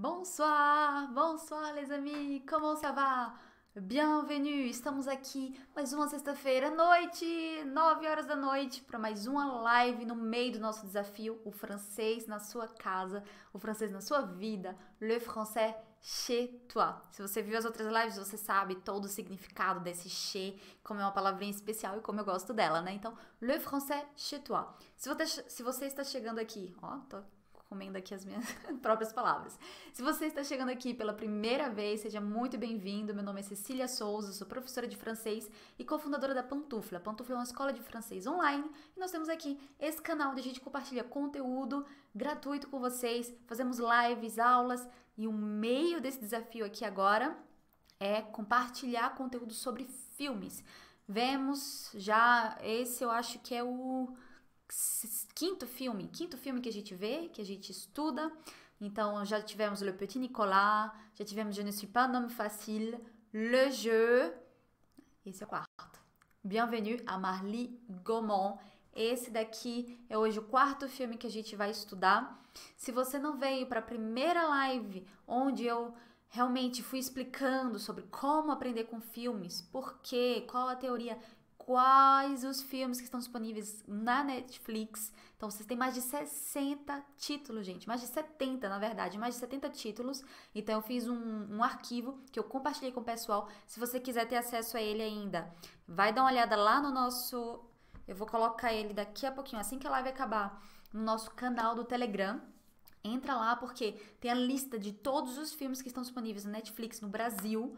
Bonsoir, bonsoir les amis, comment ça va? Bienvenue, estamos aqui mais uma sexta-feira à noite, 9 horas da noite, para mais uma live no meio do nosso desafio, o francês na sua casa, o francês na sua vida, le français chez toi. Se você viu as outras lives, você sabe todo o significado desse chez, como é uma palavrinha especial e como eu gosto dela, né? Então, le français chez toi. Se você, se você está chegando aqui, ó, tô comendo aqui as minhas próprias palavras. Se você está chegando aqui pela primeira vez, seja muito bem-vindo. Meu nome é Cecília Souza, sou professora de francês e cofundadora da Pantufla. Pantufla é uma escola de francês online e nós temos aqui esse canal onde a gente compartilha conteúdo gratuito com vocês, fazemos lives, aulas e o meio desse desafio aqui agora é compartilhar conteúdo sobre filmes. Vemos já, esse eu acho que é o quinto filme, quinto filme que a gente vê, que a gente estuda. Então já tivemos Le Petit Nicolas, já tivemos Je ne suis pas un homme facile, Le Jeu. Esse é o quarto. Bienvenue à Marly Gaumont. Esse daqui é hoje o quarto filme que a gente vai estudar. Se você não veio para a primeira live onde eu realmente fui explicando sobre como aprender com filmes, por quê, qual a teoria, quais os filmes que estão disponíveis na Netflix. Então, vocês têm mais de 60 títulos, gente. Mais de 70, na verdade, mais de 70 títulos. Então, eu fiz um, um arquivo que eu compartilhei com o pessoal. Se você quiser ter acesso a ele ainda, vai dar uma olhada lá no nosso. Eu vou colocar ele daqui a pouquinho, assim que a live acabar, no nosso canal do Telegram. Entra lá porque tem a lista de todos os filmes que estão disponíveis na Netflix no Brasil,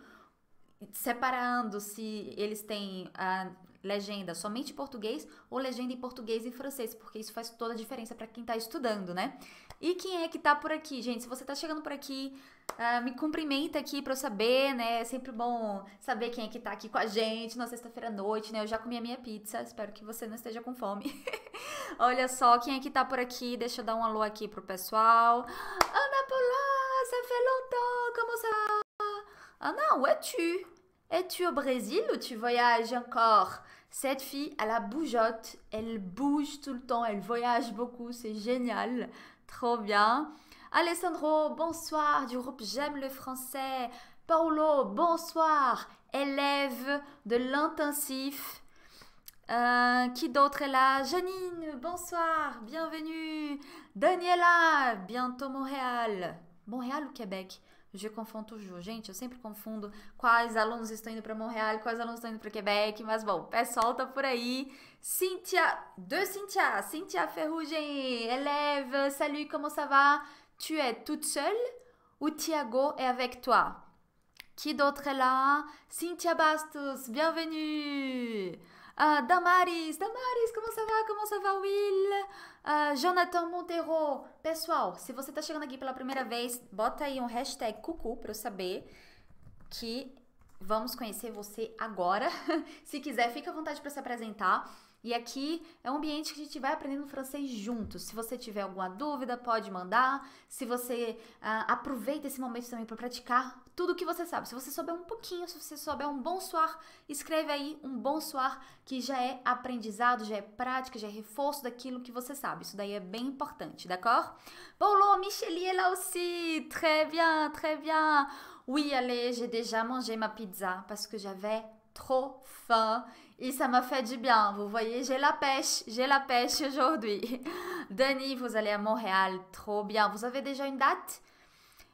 separando se eles têm a legenda somente em português ou legenda em português e francês, porque isso faz toda a diferença para quem está estudando, né? E quem é que está por aqui, gente? Se você está chegando por aqui, uh, me cumprimenta aqui para eu saber, né? É sempre bom saber quem é que está aqui com a gente na sexta-feira à noite, né? Eu já comi a minha pizza, espero que você não esteja com fome. Olha só, quem é que está por aqui? Deixa eu dar um alô aqui pro pessoal. Ana Paula, ça fait longtemps, como ça? Ana, où es-tu? Es-tu au Brésil ou tu voyages encore Cette fille, elle a bougeotte, elle bouge tout le temps, elle voyage beaucoup, c'est génial, trop bien. Alessandro, bonsoir du groupe j'aime le français. Paolo, bonsoir, élève de l'intensif. Euh, qui d'autre est là Janine, bonsoir, bienvenue. Daniela, bientôt Montréal. Montréal ou Québec Ju com Fontuju. Gente, eu sempre confundo quais alunos estão indo para Montreal, quais alunos estão indo para Quebec, mas bom, pé pessoal tá por aí. Cynthia, de Cynthia, Cynthia Ferrugem, élève, salut, comment ça va? Tu es toute seule ou Thiago é avec toi? Qui d'autre est là? Cynthia Bastos, bienvenue! Uh, Damaris, Damaris, como você vai? Como você vai, Will? Uh, ah, Jonathan Montero, Pessoal, se você tá chegando aqui pela primeira vez, bota aí um hashtag cucu pra eu saber que vamos conhecer você agora. se quiser, fica à vontade para se apresentar. E aqui é um ambiente que a gente vai aprendendo francês juntos. Se você tiver alguma dúvida, pode mandar. Se você ah, aproveita esse momento também para praticar tudo o que você sabe. Se você souber um pouquinho, se você souber um bom soir, escreve aí um bom soir, que já é aprendizado, já é prática, já é reforço daquilo que você sabe. Isso daí é bem importante, d'accord? Paulo, Micheli est là aussi. Très bien, très bien. Oui, allez, j'ai déjà mangé ma pizza parce que j'avais trop fin et ça m'a fait du bien. Vous voyez, j'ai la pêche, j'ai la pêche aujourd'hui. Denis, vous allez à Montréal, trop bien. Vous avez déjà une date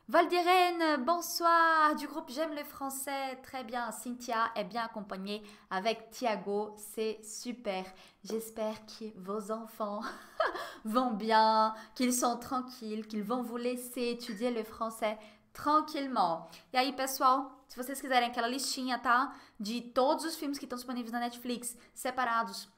Valdirène, bonsoir du groupe J'aime le français, très bien. Cynthia est bien accompagnée avec Thiago, c'est super. J'espère que vos enfants vont bien, qu'ils sont tranquilles, qu'ils vont vous laisser étudier le français tranquillement. E aí, pessoal? se vocês quiserem aquela listinha, tá? De todos os filmes que estão disponíveis na Netflix, separados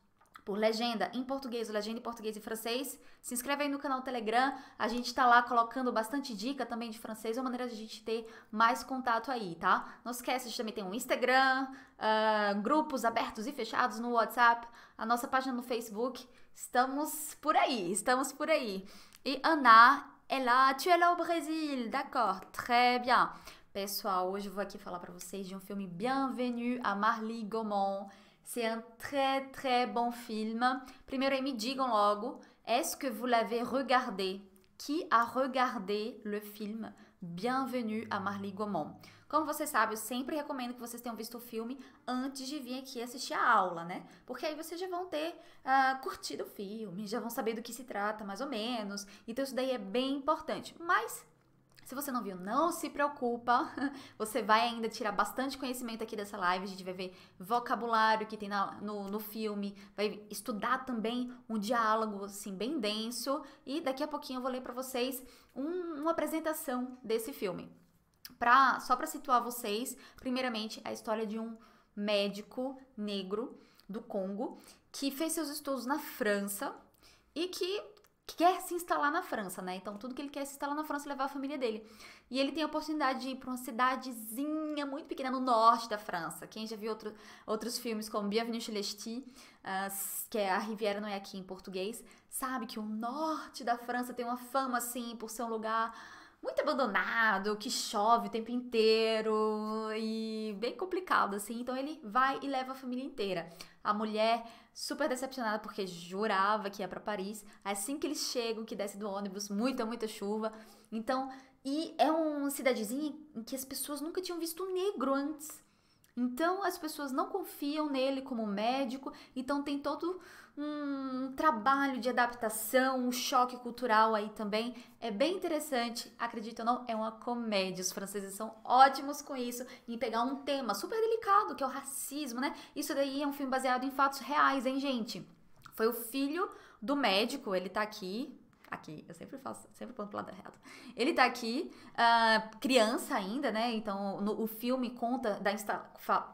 por legenda em português, legenda em português e francês. Se inscreve aí no canal Telegram, a gente tá lá colocando bastante dica também de francês, uma maneira de a gente ter mais contato aí, tá? Não esquece, a gente também tem um Instagram, uh, grupos abertos e fechados no WhatsApp, a nossa página no Facebook. Estamos por aí, estamos por aí. E Ana, ela, tu es là au Brésil, d'accord, très bien. Pessoal, hoje eu vou aqui falar para vocês de um filme Bienvenue à Marly Gaumont. C'est un très très bon film. Primeiro aí me digam logo, est-ce que vous l'avez regardé? Qui a regardé le film Bienvenue à Marly Gaumont? Como você sabe, eu sempre recomendo que vocês tenham visto o filme antes de vir aqui assistir a aula, né? Porque aí vocês já vão ter uh, curtido o filme, já vão saber do que se trata, mais ou menos. Então, isso daí é bem importante. Mas, se você não viu, não se preocupa. Você vai ainda tirar bastante conhecimento aqui dessa live. A gente vai ver vocabulário que tem na, no, no filme, vai estudar também um diálogo assim bem denso e daqui a pouquinho eu vou ler para vocês um, uma apresentação desse filme. Pra, só para situar vocês, primeiramente a história de um médico negro do Congo que fez seus estudos na França e que que quer se instalar na França, né? Então tudo que ele quer é se instalar na França e levar a família dele. E ele tem a oportunidade de ir para uma cidadezinha muito pequena no norte da França. Quem já viu outro, outros filmes como Bienvenue chez les uh, que é a Riviera não é aqui em português, sabe que o norte da França tem uma fama assim por ser um lugar muito abandonado, que chove o tempo inteiro e bem complicado assim. Então ele vai e leva a família inteira. A mulher super decepcionada porque jurava que ia para Paris. Assim que eles chegam, que desce do ônibus, muita, muita chuva. Então, e é uma cidadezinha em que as pessoas nunca tinham visto um negro antes. Então, as pessoas não confiam nele como médico, então tem todo Hum, um trabalho de adaptação, um choque cultural aí também. É bem interessante, acredito ou não, é uma comédia. Os franceses são ótimos com isso, em pegar um tema super delicado, que é o racismo, né? Isso daí é um filme baseado em fatos reais, hein, gente? Foi o filho do médico, ele tá aqui aqui, eu sempre faço, sempre ponto pro lado errado. Ele tá aqui, uh, criança ainda, né? Então no, o filme conta, da insta,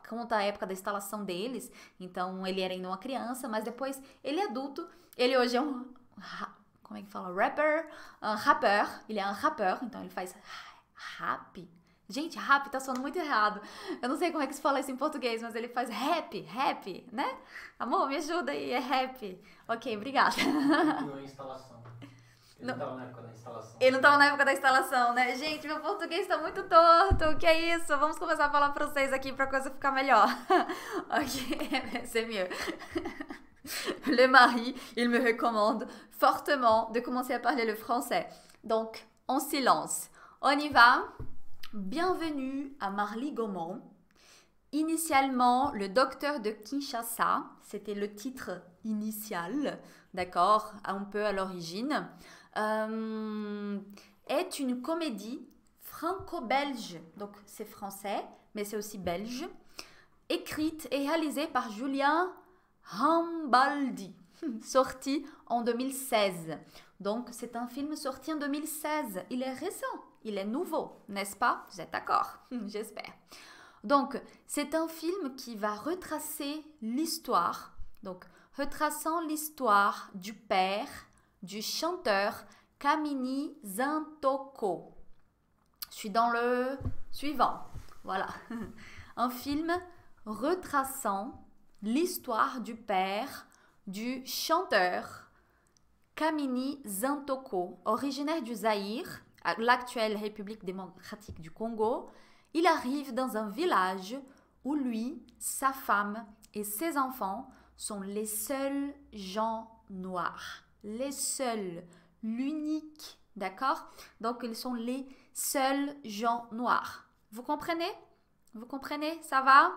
conta a época da instalação deles. Então ele era ainda uma criança, mas depois ele é adulto. Ele hoje é um. Como é que fala? Rapper? Um ah, rapper. Ele é um rapper, então ele faz rap. Gente, rap tá soando muito errado. Eu não sei como é que se fala isso em português, mas ele faz rap, rap, né? Amor, me ajuda aí, é rap. Ok, obrigada. instalação. Ele não, não tava na época da instalação. Ele não tava na época da né? Gente, meu português tá muito torto. O que é isso? Vamos começar a falar pra vocês aqui pra coisa ficar melhor. ok, c'est mieux. Le mari, il me recommande fortement de commencer à parler le français. Donc, en silence. On y va. Bienvenue à Marly Gaumont. Initialement, le docteur de Kinshasa, c'était le titre initial, d'accord, un peu à l'origine. Euh, est une comédie franco-belge, donc c'est français, mais c'est aussi belge, écrite et réalisée par Julien Rambaldi, sorti en 2016. Donc c'est un film sorti en 2016, il est récent, il est nouveau, n'est-ce pas Vous êtes d'accord J'espère. Donc c'est un film qui va retracer l'histoire, donc retraçant l'histoire du père du chanteur Kamini Zantoko. Je suis dans le suivant. Voilà. Un film retraçant l'histoire du père du chanteur Kamini Zantoko, originaire du Zaïre, l'actuelle République démocratique du Congo. Il arrive dans un village où lui, sa femme et ses enfants sont les seuls gens noirs les seuls, l'unique, d'accord Donc, ils sont les seuls gens noirs. Vous comprenez Vous comprenez Ça va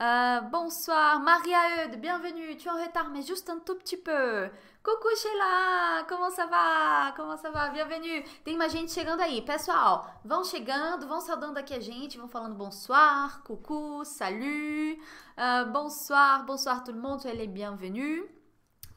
euh, bonsoir, Maria Eudes, bienvenue. Tu es en retard, mais juste un tout petit peu. Coucou Sheila, Comment ça va? Comment ça va? Bienvenue. Tem mais gente chegando aí. Pessoal, oh. vão chegando, vão saudando aqui a gente, vão falando bonsoir, coucou, salut, euh, bonsoir, bonsoir tout le monde, elle est bienvenue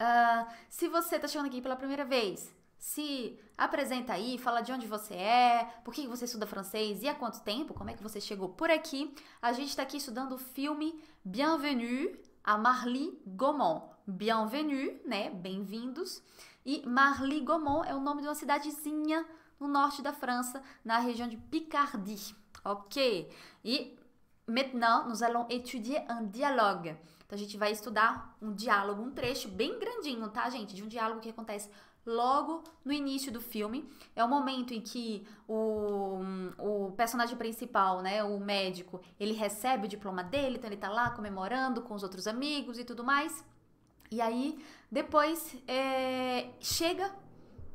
Uh, se você está chegando aqui pela primeira vez, se apresenta aí, fala de onde você é, por que você estuda francês e há quanto tempo, como é que você chegou por aqui. A gente está aqui estudando o filme Bienvenue à Marly Gaumont. Bienvenue, né? Bem-vindos. E Marly Gaumont é o nome de uma cidadezinha no norte da França, na região de Picardie. Ok? E maintenant, nous allons étudier un dialogue. Então a gente vai estudar um diálogo, um trecho bem grandinho, tá, gente? De um diálogo que acontece logo no início do filme. É o momento em que o, o personagem principal, né, o médico, ele recebe o diploma dele, então ele tá lá comemorando com os outros amigos e tudo mais. E aí, depois, é, chega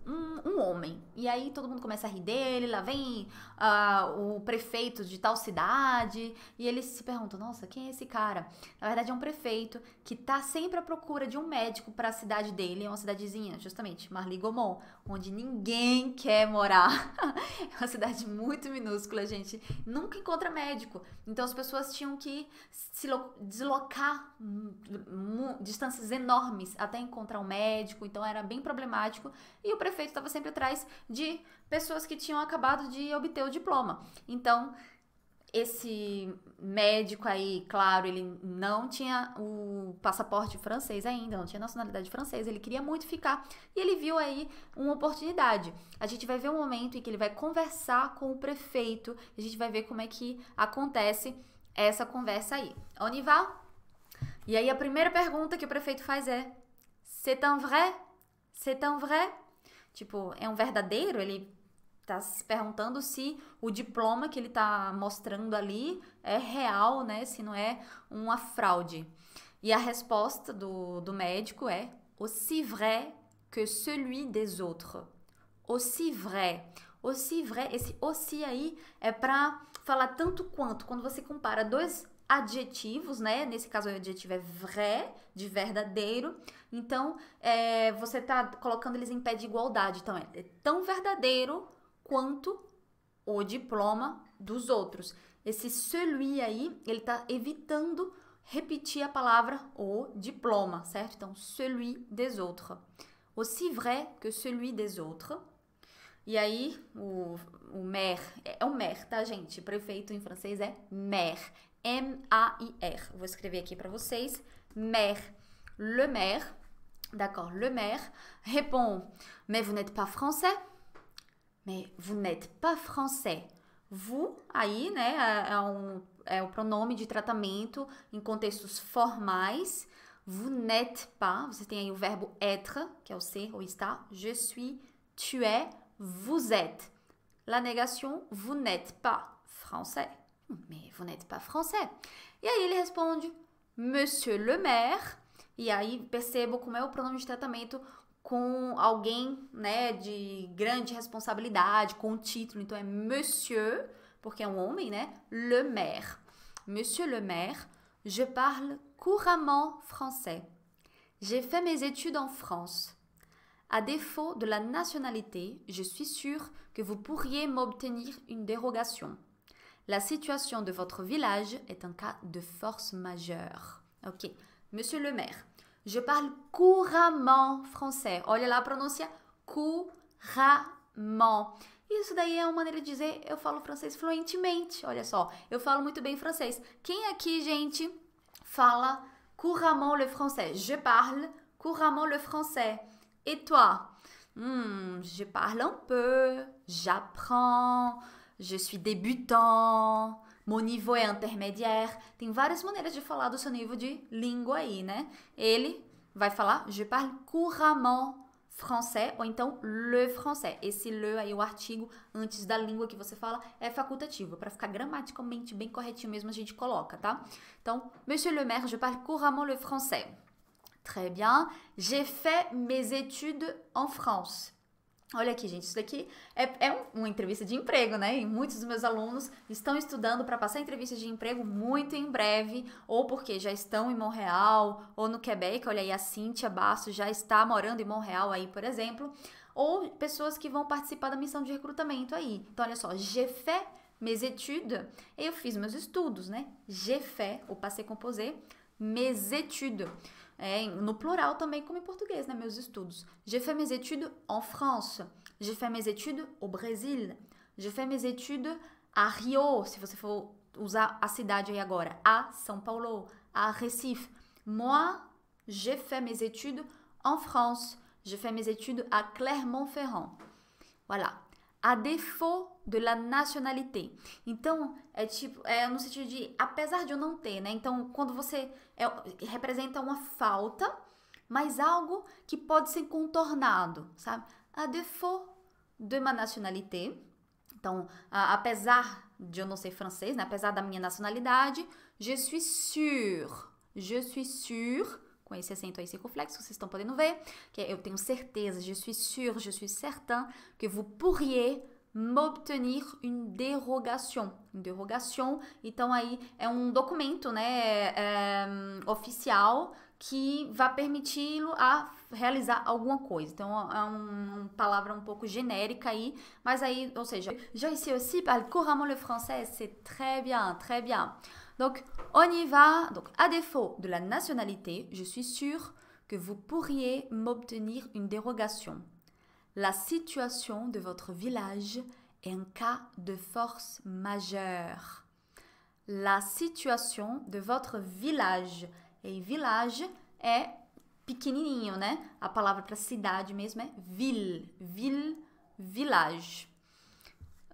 um, um, homem. E aí todo mundo começa a rir dele, lá vem uh, o prefeito de tal cidade, e eles se perguntam: nossa, quem é esse cara? Na verdade, é um prefeito que tá sempre à procura de um médico para a cidade dele, é uma cidadezinha, justamente, Marli Gomon, onde ninguém quer morar. é uma cidade muito minúscula, gente. Nunca encontra médico. Então as pessoas tinham que se deslocar distâncias enormes até encontrar um médico, então era bem problemático. E o prefeito prefeito estava sempre atrás de pessoas que tinham acabado de obter o diploma. Então, esse médico aí, claro, ele não tinha o passaporte francês ainda, não tinha nacionalidade francesa, ele queria muito ficar e ele viu aí uma oportunidade. A gente vai ver um momento em que ele vai conversar com o prefeito, a gente vai ver como é que acontece essa conversa aí. Onival? E aí a primeira pergunta que o prefeito faz é: C'est un vrai? C'est un vrai? Tipo, é um verdadeiro? Ele tá se perguntando se o diploma que ele tá mostrando ali é real, né? Se não é uma fraude. E a resposta do, do médico é aussi vrai que celui des autres. Aussi vrai. Aussi vrai. Esse aussi aí é para falar tanto quanto. Quando você compara dois adjetivos, né? Nesse caso o adjetivo é vrai, de verdadeiro, então, é, você está colocando eles em pé de igualdade. Então, é, é tão verdadeiro quanto o diploma dos outros. Esse celui aí, ele está evitando repetir a palavra o diploma, certo? Então, celui des autres. Aussi vrai que celui des autres. E aí, o, o maire, é, é o maire, tá, gente? Prefeito em francês é maire. M-A-I-R. Vou escrever aqui para vocês. Maire Le maire, d'accord, le maire répond Mais vous n'êtes pas français Mais vous n'êtes pas français. Vous, aí, né, um, é, o pronome de tratamento em contextos formais. Vous n'êtes pas, Vous tem aí o verbo être, que é o ser ou estar. Je suis, tu es, vous êtes. La négation, vous n'êtes pas français. Mais vous n'êtes pas français. Et aí ele responde: Monsieur le maire, et aí percebo como é o pronome de tratamento com alguém, né, de grande responsabilidade, com título. Então é monsieur, porque é um homem, né? Le maire. Monsieur le maire, je parle couramment français. J'ai fait mes études en France. À défaut de la nationalité, je suis sûre que vous pourriez m'obtenir une dérogation. La situation de votre village est un cas de force majeure. Ok. Monsieur le maire, je parle couramment français. Olha la a pronúncia couramment. Isso daí é uma maneira de dizer eu falo francês fluentemente. Olha só, eu falo muito bem francês. Quem aqui, gente, fala couramment le français? Je parle couramment le français. Et toi? Hmm, je parle un peu, j'apprends, je suis débutant. Mon niveau é intermédiaire. Tem várias maneiras de falar do seu nível de língua aí, né? Ele vai falar je parle couramment français ou então le français. Esse le aí, o artigo antes da língua que você fala, é facultativo. Para ficar gramaticalmente bem corretinho mesmo, a gente coloca, tá? Então, Monsieur le maire, je parle couramment le français. Très bien. J'ai fait mes études en France. Olha aqui, gente, isso daqui é, é, uma entrevista de emprego, né? E muitos dos meus alunos estão estudando para passar entrevista de emprego muito em breve, ou porque já estão em Montreal ou no Quebec. Olha aí, a Cíntia Basso já está morando em Montreal aí, por exemplo. Ou pessoas que vão participar da missão de recrutamento aí. Então, olha só, GFE mes études, eu fiz meus estudos, né? GFE, ou passé composer, mes études é, no plural também, como em português, né, meus estudos. J'ai fait mes études en France. J'ai fait mes études au Brésil. J'ai fait mes études a Rio, se você for usar a cidade aí agora. A São Paulo, a Recife. Moi, j'ai fait mes études en France. J'ai fait mes études à Clermont-Ferrand. Voilà a défaut de la nationalité. Então, é tipo, é no sentido de apesar de eu não ter, né? Então, quando você é, representa uma falta, mas algo que pode ser contornado, sabe? A défaut de ma nationalité. Então, a, apesar de eu não ser francês, né? apesar da minha nacionalidade, je suis sûr, je suis sûr com esse acento aí circunflexo, vocês estão podendo ver, que é eu tenho certeza, je suis sûr, je suis certain que vous pourriez m'obtenir une dérogation. Une dérogation, então aí é um documento, né, é, oficial que vai permiti-lo a realizar alguma coisa. Então é uma palavra um pouco genérica aí, mas aí, ou seja, je ici aussi parle couramment le français, c'est très bien, très bien. Donc, on y va. Donc, à défaut de la nationalité, je suis sûre que vous pourriez m'obtenir une dérogation. La situation de votre village est un cas de force majeure. La situation de votre village. Et village est pequenininho, né? A palavra para cidade mesmo ville. Ville, village.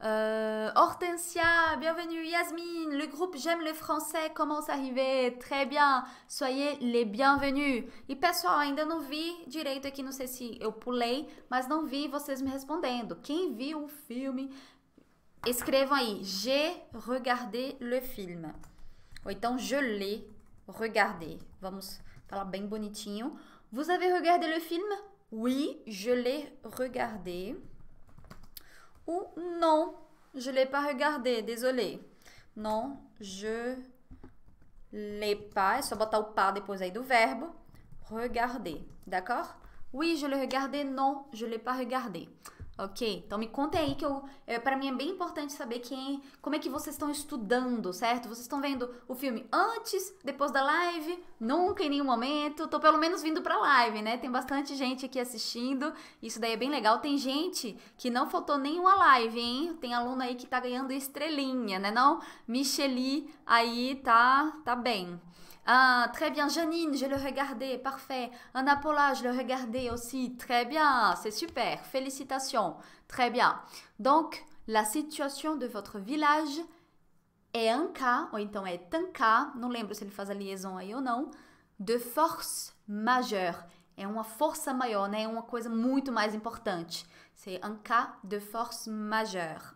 Euh, Hortensia, bienvenue. Yasmine, le groupe J'aime le français commence à arriver. Très bien, soyez les bienvenus. E pessoal, ainda não vi direito aqui, não sei se eu pulei, mas não vi vocês me respondendo. Quem viu o filme, escrevam aí. J'ai regardé le film. Ou então, je l'ai regardé. Vamos falar bem bonitinho. Vous avez regardé le film? Oui, je l'ai regardé ou non, je l'ai pas regardé, désolé. Non, je l'ai pas. É só botar o pas depois aí do Regarder, d'accord? Oui, je l'ai regardé. Non, je l'ai pas regardé. Ok, então me contem aí que eu, é, para mim é bem importante saber quem, como é que vocês estão estudando, certo? Vocês estão vendo o filme antes, depois da live, nunca em nenhum momento. Tô pelo menos vindo para live, né? Tem bastante gente aqui assistindo. Isso daí é bem legal. Tem gente que não faltou nenhuma live, hein? Tem aluno aí que tá ganhando estrelinha, né? Não, Micheli aí tá tá bem. Ah, très bien, Janine, je le regardais, parfait. Anna Paula, je le regardais aussi, très bien, c'est super, félicitations, très bien. Donc, la situation de votre village est un cas, ou então é cas, não lembro se ele faz a liaison aí ou non. de force majeure. É uma força maior, né? É uma coisa muito mais importante. C'est un cas de force majeure.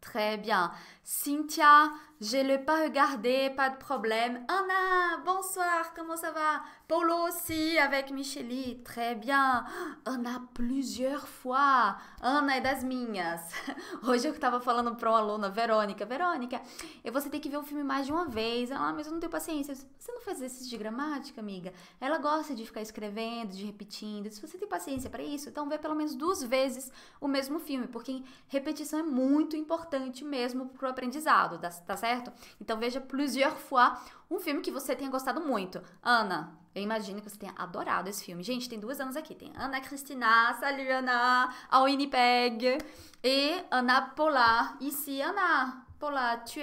Très bien. Cynthia, Je l'ai pas regardé, pas de problème. Anna, bonsoir, comment ça va Polo aussi avec Micheli, très bien. Anna, plusieurs fois. Ana é das minhas. Hoje eu estava falando para uma aluna, Verônica. Verônica, eu você tem que ver o filme mais de uma vez. Ela, ah, mas eu não tenho paciência. Você não faz exercício de gramática, amiga? Ela gosta de ficar escrevendo, de repetindo. Se você tem paciência para isso, então vê pelo menos duas vezes o mesmo filme, porque repetição é muito importante mesmo para o aprendizado, tá, tá certo? certo? Então veja plusieurs fois um filme que você tenha gostado muito. Ana, eu imagino que você tenha adorado esse filme. Gente, tem duas anos aqui. Tem Ana Cristina, salut Ana, Awini Winnipeg e Ana Polar. Ici, Ana Polar, tu...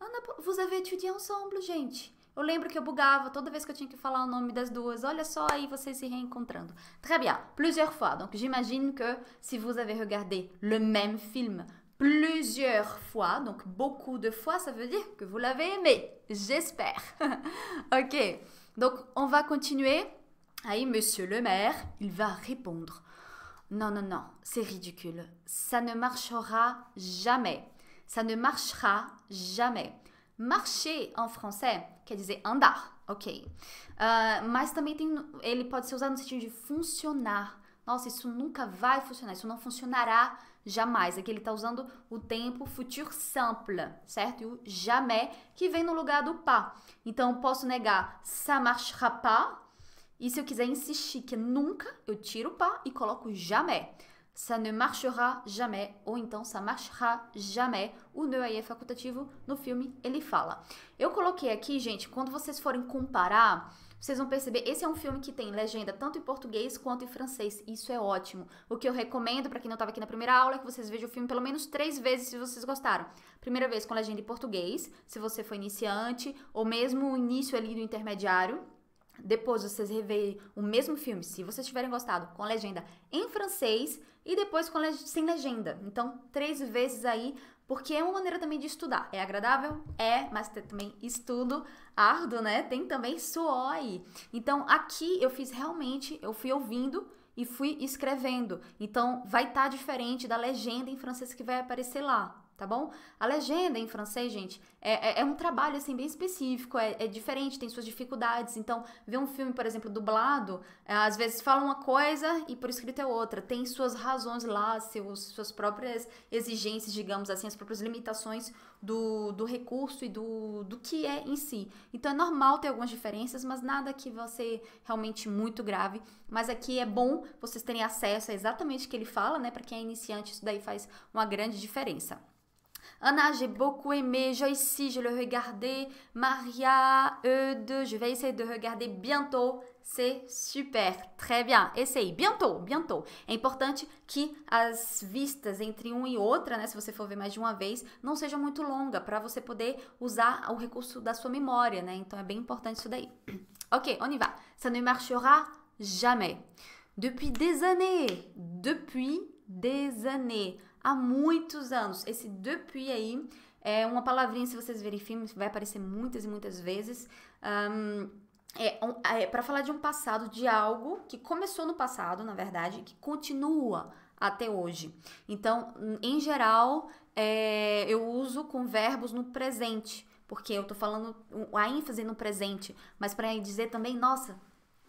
Ana, vous avez étudié ensemble, gente. Eu lembro que eu bugava toda vez que eu tinha que falar o nome das duas. Olha só aí vocês se reencontrando. Très bien, plusieurs fois. Donc j'imagine que si vous avez regardé le même film plusieurs fois, donc beaucoup de fois, ça veut dire que vous l'avez aimé, j'espère. ok, donc on va continuer. Aïe, monsieur le maire, il va répondre. Non, non, non, c'est ridicule. Ça ne marchera jamais. Ça ne marchera jamais. Marcher en français quer disait andar, ok? Uh, mas também tem, ele pode ser usado no sentido de funcionar. Nossa, isso nunca vai funcionar, isso não funcionará jamais. Aqui ele está usando o tempo futur simple, certo? E o jamais, que vem no lugar do pas. Então, posso negar ça marchera pas. E se eu quiser insistir que nunca, eu tiro o pas e coloco jamais. Ça ne marchera jamais, ou então ça marchera jamais. O ne aí é facultativo, no filme ele fala. Eu coloquei aqui, gente, quando vocês forem comparar vocês vão perceber, esse é um filme que tem legenda tanto em português quanto em francês. Isso é ótimo. O que eu recomendo para quem não estava aqui na primeira aula é que vocês vejam o filme pelo menos três vezes se vocês gostaram. Primeira vez com legenda em português, se você foi iniciante, ou mesmo o início ali do intermediário, depois vocês revêem o mesmo filme, se vocês tiverem gostado, com legenda em francês e depois com leg sem legenda. Então, três vezes aí porque é uma maneira também de estudar. É agradável? É, mas tem também estudo árduo, né? Tem também suor aí. Então, aqui eu fiz realmente, eu fui ouvindo e fui escrevendo. Então, vai estar tá diferente da legenda em francês que vai aparecer lá tá bom? A legenda em francês, gente, é, é, é, um trabalho assim bem específico, é, é, diferente, tem suas dificuldades. Então, ver um filme, por exemplo, dublado, é, às vezes fala uma coisa e por escrito é outra. Tem suas razões lá, seus, suas próprias exigências, digamos assim, as próprias limitações do, do recurso e do, do que é em si. Então, é normal ter algumas diferenças, mas nada que você realmente muito grave. Mas aqui é bom vocês terem acesso a exatamente o que ele fala, né? Para quem é iniciante, isso daí faz uma grande diferença. Anna, j'ai beaucoup aimé. Joyce, je le regardais. Maria, Eudes, je vais essayer de regarder bientôt. C'est super, très bien. Essaye, bientôt, bientôt. É importante que as vistas entre um e outra, né, se você for ver mais de uma vez, não seja muito longa para você poder usar o recurso da sua memória, né? Então é bem importante isso daí. OK, on y va. Ça ne marchera jamais. Depuis des années, depuis des années há muitos anos. Esse depuis aí é uma palavrinha, se vocês verem filmes, vai aparecer muitas e muitas vezes. É um, é, é para falar de um passado, de algo que começou no passado, na verdade, que continua até hoje. Então, em geral, é, eu uso com verbos no presente, porque eu tô falando a ênfase é no presente, mas para dizer também, nossa,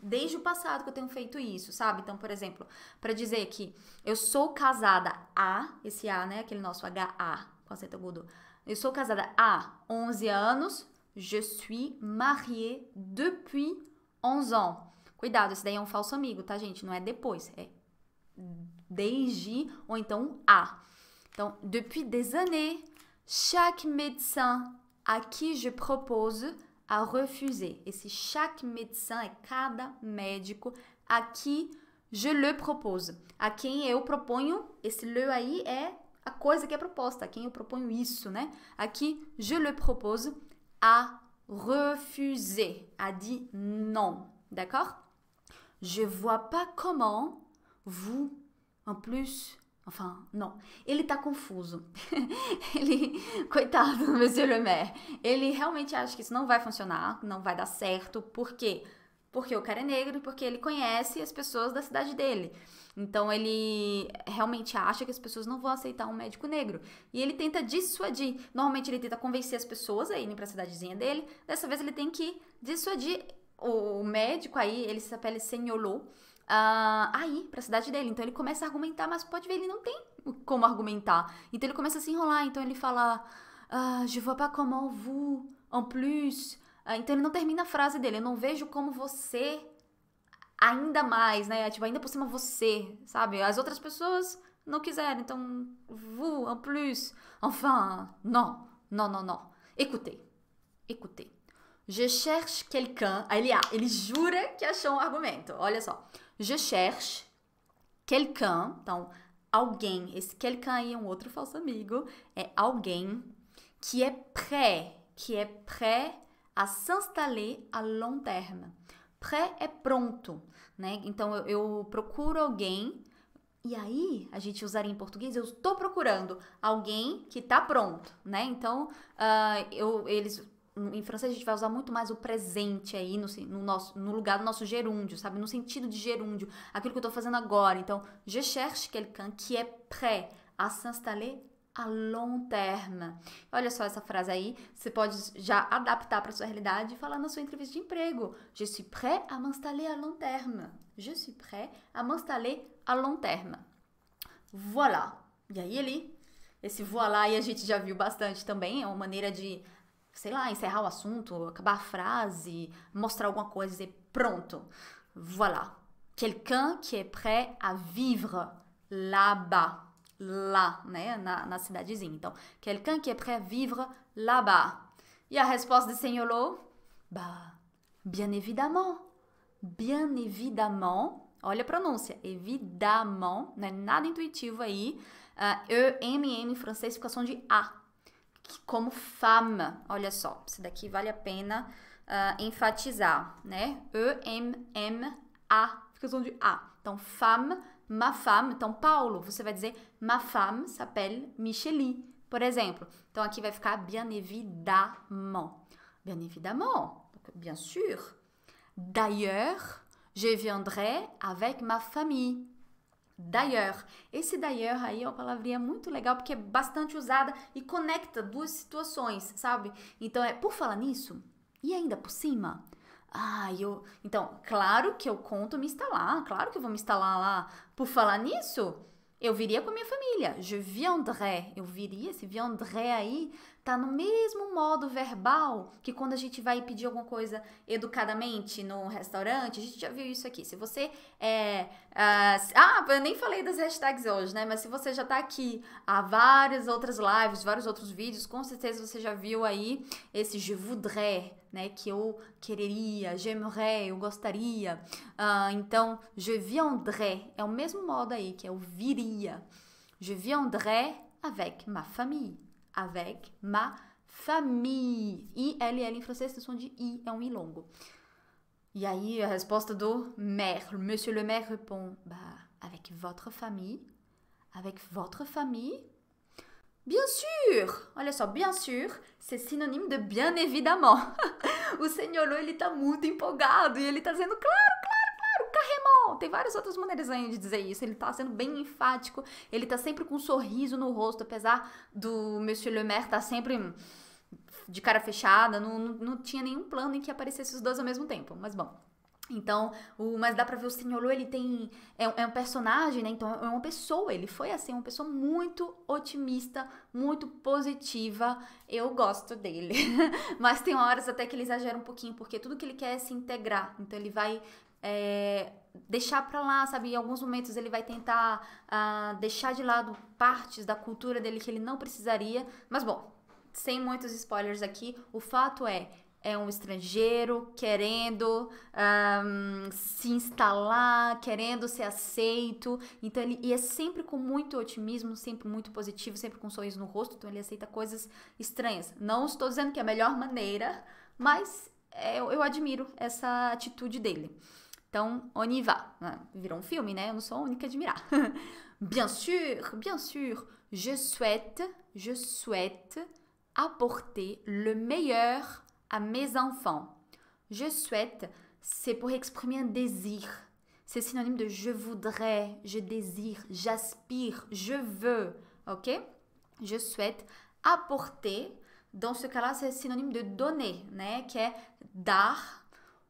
desde o passado que eu tenho feito isso, sabe? Então, por exemplo, para dizer que eu sou casada a, esse A, né? Aquele nosso HA, com acento agudo. Eu sou casada há 11 anos. Je suis mariée depuis 11 ans. Cuidado, esse daí é um falso amigo, tá, gente? Não é depois, é desde ou então a. Então, depuis des années, chaque médecin à qui je propose a refuser. Et c'est chaque médecin et cada médico a qui je le propose. A quem eu proponho, esse le aí é a coisa que é proposta, a quem eu proponho isso, né? Aqui, je le propose a refuser, a dit non, d'accord? Je vois pas comment vous, en plus, ele tá confuso. ele, coitado do Monsieur Le Maire, ele realmente acha que isso não vai funcionar, não vai dar certo. Por quê? Porque o cara é negro, porque ele conhece as pessoas da cidade dele. Então ele realmente acha que as pessoas não vão aceitar um médico negro. E ele tenta dissuadir. Normalmente ele tenta convencer as pessoas a irem para a cidadezinha dele. Dessa vez ele tem que dissuadir o médico aí, ele se chama Senhorlou uh, ah, a para a cidade dele. Então ele começa a argumentar, mas pode ver, ele não tem como argumentar. Então ele começa a se enrolar. Então ele fala: ah, Je vois pas comment vous, en plus. Uh, então ele não termina a frase dele. Eu não vejo como você, ainda mais, né? Tipo, ainda por cima você, sabe? As outras pessoas não quiseram. Então, vous, en plus. Enfin, non, non, non, non. Écoutez, écoutez. Je cherche quelqu'un. Aí ele, ah, ele jura que achou um argumento. Olha só. Je cherche quelqu'un. Então, alguém. Esse quelqu'un aí é um outro falso amigo. É alguém que é prêt. Que é prêt a s'installer a long terme. Prêt é pronto, né? Então, eu, eu procuro alguém e aí, a gente usaria em português, eu estou procurando alguém que está pronto, né? Então, uh, eu, eles em francês a gente vai usar muito mais o presente aí no, no, nosso, no lugar do nosso gerúndio, sabe? No sentido de gerúndio, aquilo que eu estou fazendo agora. Então, je cherche quelqu'un qui est prêt à s'installer a long terme. Olha só essa frase aí, você pode já adaptar para sua realidade e falar na sua entrevista de emprego. Je suis prêt à m'installer à long terme. Je suis prêt à m'installer à long terme. Voilà. E aí ele esse voilà aí a gente já viu bastante também, é uma maneira de sei lá, encerrar o assunto, acabar a frase, mostrar alguma coisa e dizer pronto. Voilà. É quelqu'un qui est é prêt à vivre là-bas. Lá, né? Na, na cidadezinha. Então, quelqu'un qui est é prêt à vivre là-bas. E a resposta de lô Bah, bien évidemment. Bien évidemment. Olha a pronúncia, évidemment, não é nada intuitivo aí. Uh, E, M, M francês, fica som de A, comme femme, olha só, isso daqui vale a pena ah, enfatizar, né? E-M-M-A, fica o de A. Então, femme, ma femme. Então, Paulo, você vai dizer ma femme s'appelle Micheli, por exemplo. Então, aqui vai ficar bien évidemment. Bien évidemment, bien sûr. D'ailleurs, je viendrai avec ma famille. d'ailleurs. Esse d'ailleurs aí é uma palavrinha muito legal porque é bastante usada e conecta duas situações, sabe? Então é por falar nisso e ainda por cima. Ah, eu. Então, claro que eu conto me instalar, claro que eu vou me instalar lá. Por falar nisso, eu viria com a minha família. Je viendrai. Eu viria, esse viendrai aí tá no mesmo modo verbal que quando a gente vai pedir alguma coisa educadamente num restaurante. A gente já viu isso aqui. Se você é. Ah, ah, eu nem falei das hashtags hoje, né? Mas se você já tá aqui há várias outras lives, vários outros vídeos, com certeza você já viu aí esse je voudrais. Né, que eu quereria, j'aimerais, eu gostaria. Uh, então, je viendrais é o mesmo modo aí, que é o viria. Je viendrais avec ma famille avec ma famille. I-L-L em francês o som de I, é um I longo. E aí a resposta do maire, monsieur le maire répond, bah, avec votre famille, avec votre famille. Bien sûr! Olha só, bien sûr, c'est sinônimo de bien évidemment. o senhor ele tá muito empolgado e ele tá dizendo, claro, claro Carremol! Tem várias outras maneiras de dizer isso. Ele tá sendo bem enfático, ele tá sempre com um sorriso no rosto, apesar do Monsieur Le Maire tá sempre de cara fechada, não, não, não tinha nenhum plano em que aparecesse os dois ao mesmo tempo, mas bom. Então, o, mas dá pra ver o Senhor ele tem. É, é, um personagem, né? Então, é uma pessoa. Ele foi assim, uma pessoa muito otimista, muito positiva. Eu gosto dele. mas tem horas até que ele exagera um pouquinho, porque tudo que ele quer é se integrar. Então, ele vai é, deixar para lá, sabe? Em alguns momentos ele vai tentar ah, deixar de lado partes da cultura dele que ele não precisaria. Mas bom, sem muitos spoilers aqui, o fato é é um estrangeiro querendo um, ah, se instalar, querendo ser aceito. Então ele e é sempre com muito otimismo, sempre muito positivo, sempre com sorriso no rosto. Então ele aceita coisas estranhas. Não estou dizendo que é a melhor maneira, mas é, eu admiro essa atitude dele. Donc, on y va. Hein, virou um filme, né? Eu não sou a bien sûr, bien sûr, je souhaite, je souhaite apporter le meilleur à mes enfants. Je souhaite, c'est pour exprimer un désir. C'est synonyme de je voudrais, je désire, j'aspire, je veux. Ok Je souhaite apporter. Dans ce cas-là, c'est synonyme de donner, né? qui est dar,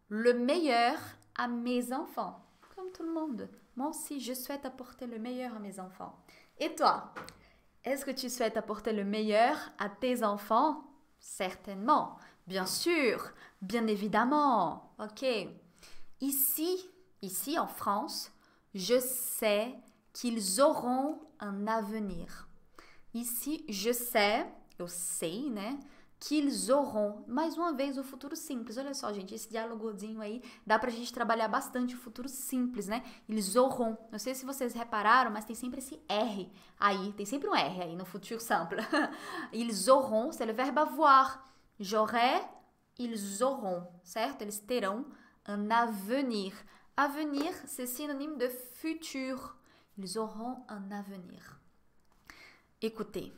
le meilleur à mes enfants, comme tout le monde. Moi aussi, je souhaite apporter le meilleur à mes enfants. Et toi, est-ce que tu souhaites apporter le meilleur à tes enfants Certainement, bien sûr, bien évidemment. OK. Ici, ici en France, je sais qu'ils auront un avenir. Ici, je sais, aussi, hein, qu'ils auront. Mais uma vez, o futuro simples. Olha só, gente, esse dialogozinho aí dá pra gente trabalhar bastante o futuro simples, né? Eles auront. Não sei se vocês repararam, mas tem sempre esse R aí. Tem sempre um R aí no futuro simples. Eles auront, c'est le verbe avoir. J'aurai, ils auront, certo? Eles terão un avenir. Avenir, c'est synonyme de futur. Ils auront un avenir. Écoutez.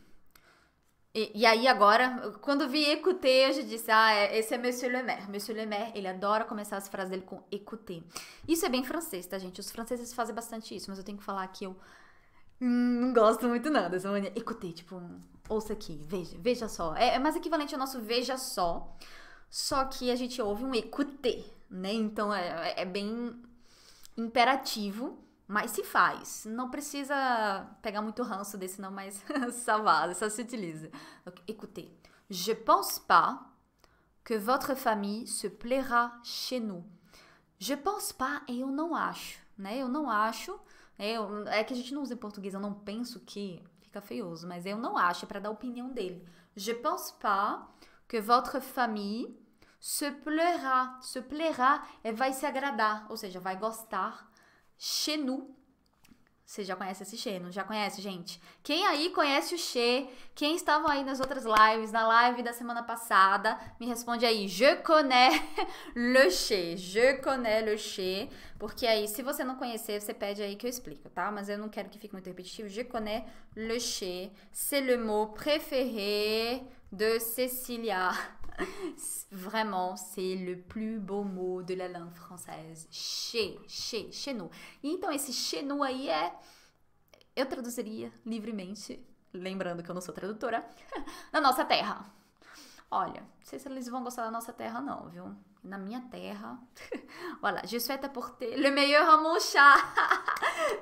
E, e, aí agora, quando vi écouter, eu já disse, ah, é, esse é Monsieur Le Maire. Monsieur Le Maire, ele adora começar as frases dele com écouter. Isso é bem francês, tá, gente? Os franceses fazem bastante isso, mas eu tenho que falar que eu não gosto muito nada, dessa mania. Écouter, tipo, ouça aqui, veja, veja só. É, é mais equivalente ao nosso veja só, só que a gente ouve um écouter, né? Então é, é bem imperativo mas se faz. Não precisa pegar muito ranço desse não, mas savaz, ça s'utilise. Donc, écoutez. Je pense pas que votre famille se plaira chez nous. Je pense pas eu não acho, né? Eu não acho. É, eu, é que a gente não usa em português, eu não penso que fica feioso, mas eu não acho, é para dar a opinião dele. Je pense pas que votre famille se plaira. Se plaira é vai se agradar, ou seja, vai gostar Xenu. Você já conhece esse Xeno, já conhece, gente? Quem aí conhece o Xê? Quem estava aí nas outras lives, na live da semana passada, me responde aí. Je connais le Xê. Je connais le Xê. Porque aí, se você não conhecer, você pede aí que eu explico, tá? Mas eu não quero que fique muito repetitivo. Je connais le Xê. C'est le mot préféré de Cecilia. Vraiment, c'est le plus beau mot de la langue française. Chez, chez, chez nous. então esse chez nous aí é. Eu traduziria livremente, lembrando que eu não sou tradutora, na nossa terra. Olha, não sei se eles vão gostar da nossa terra, não, viu? Na minha terra. voilà, je souhaite apporter le meilleur à mon chat.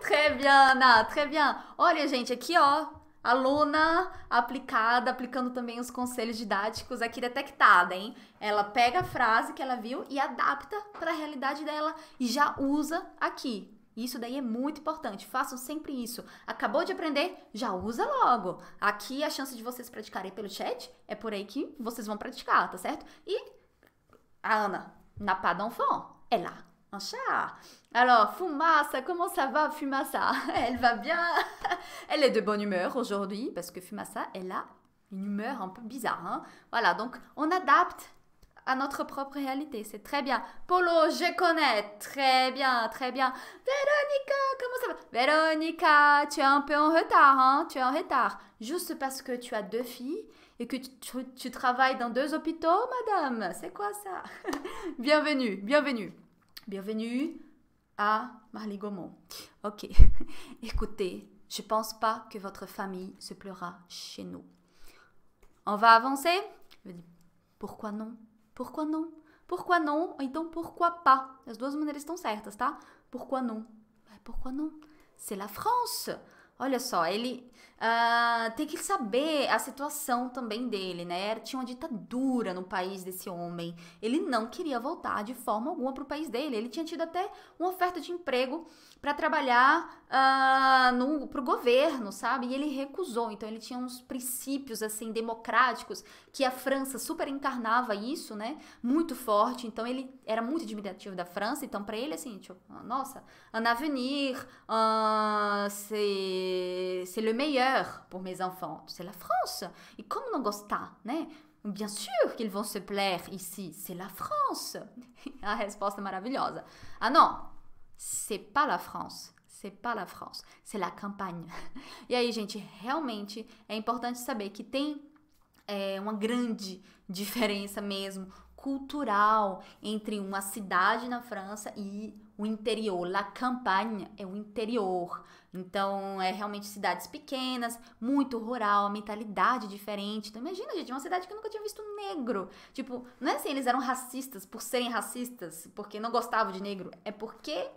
très bien, Ana, très bien. Olha, gente, aqui, ó, Aluna aplicada, aplicando também os conselhos didáticos aqui é detectada, hein? Ela pega a frase que ela viu e adapta para a realidade dela e já usa aqui. Isso daí é muito importante. Façam sempre isso. Acabou de aprender, já usa logo. Aqui a chance de vocês praticarem pelo chat é por aí que vocês vão praticar, tá certo? E a Ana, na Padão d'enfant, é lá un chat. Alors, Fumasa, comment ça va Fumasa Elle va bien. Elle est de bonne humeur aujourd'hui parce que Fumasa, elle a une humeur un peu bizarre. Hein. voilà, donc on adapte à notre propre réalité. C'est très bien. Polo, je connais. Très bien, très bien. Véronica, comment ça va Véronica, tu es un peu en retard, hein Tu es en retard. Juste parce que tu as deux filles et que tu travailles dans deux hôpitaux, madame. C'est quoi ça Bienvenue, bienvenue. Bienvenue à Marley Gaumont. Ok, écoutez, je ne pense pas que votre famille se pleura chez nous. On va avancer Pourquoi non? Pourquoi non? Pourquoi non? non alors, pourquoi pas? Les deux manières sont certes, ça Pourquoi non? Ben, pourquoi non? C'est la France. Olha só, ele uh, tem que saber a situação também dele, né? Tinha uma ditadura no país desse homem. Ele não queria voltar de forma alguma para o país dele. Ele tinha tido até uma oferta de emprego para trabalhar uh, para o governo, sabe? E ele recusou. Então ele tinha uns princípios assim democráticos que a França super encarnava isso, né? Muito forte. Então ele era muito admirativo da França. Então para ele assim, tipo, nossa, un avenir, uh, c'est le meilleur meilleur pour mes enfants. C'est la France. Et comme on gosta, né? Bien sûr qu'ils vont se plaire ici. C'est la France. a resposta maravilhosa. Ah não, c'est pas la France. C'est pas la France. C'est la campagne. E aí, gente, realmente é importante saber que tem é, uma grande diferença mesmo cultural entre uma cidade na França e o interior. La campagne é o interior. Então, é realmente cidades pequenas, muito rural, mentalidade diferente. Então, imagina, gente, uma cidade que eu nunca tinha visto negro. Tipo, não é assim, eles eram racistas por serem racistas, porque não gostavam de negro. É porque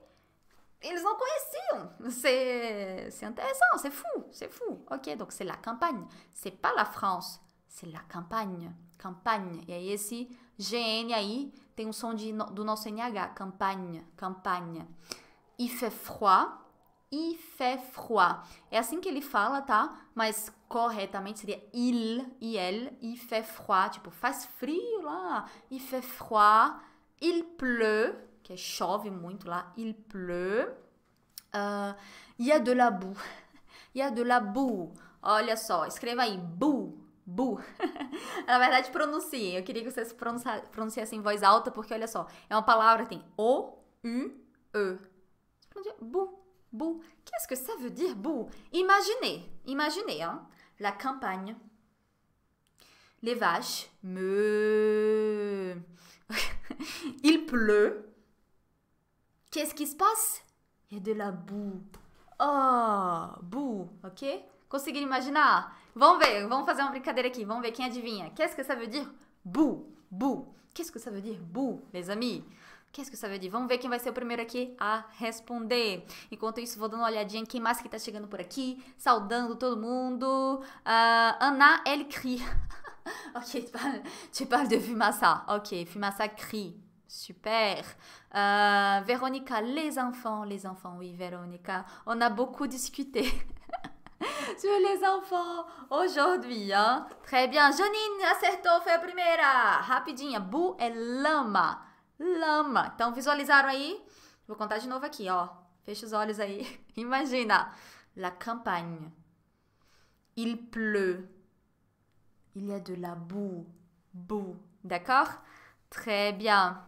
eles não conheciam. C'est, c'est é intéressant, c'est é fou, c'est é fou. Ok, donc c'est la campagne. C'est pas la France, c'est la campagne. Campagne. E aí, esse GN aí tem um som de, do nosso NH, campagne, campagne. Il fait froid il fait froid. É assim que ele fala, tá? Mas corretamente seria il, e il, il fait froid, tipo faz frio lá, il fait froid, il pleut, que é chove muito lá, il pleut, uh, il y a de la boue, il y a de la boue. Olha só, escreva aí, boue, Bu. Na verdade, pronuncie. Eu queria que vocês pronunciassem em voz alta, porque olha só, é uma palavra que tem O, U, E. Bu. Bou, qu'est-ce que ça veut dire boue Imaginez, imaginez, hein, la campagne. Les vaches, me. Il pleut. Qu'est-ce qui se passe Il y a de la boue. Oh, boue, ok Conseguir imaginar? Vamos ver, vamos fazer uma brincadeira aqui, vamos ver quem adivinha. Qu'est-ce que ça veut dire boue? Boue. Qu'est-ce que ça veut dire boue, les amis Quem que ça é veut Vamos ver quem vai ser o primeiro aqui a responder. Enquanto isso, vou dando uma olhadinha quem mais que tá chegando por aqui, saudando todo mundo. Uh, Ana, elle crie. ok, tu parles, tu parles, de fumaça. Ok, fumaça crie. Super. Uh, ah, Vérônica, les enfants, les enfants, oui, Vérônica. On a beaucoup discuté. sur les enfants aujourd'hui, hein? Très bien. Janine acertou, foi a primeira. Rapidinha. Bu é lama lama. Então, visualizaram aí? Vou contar de novo aqui, ó. Fecha os olhos aí. Imagina. La campagne. Il pleut. Il y a de la boue. Boue. D'accord? Très bien.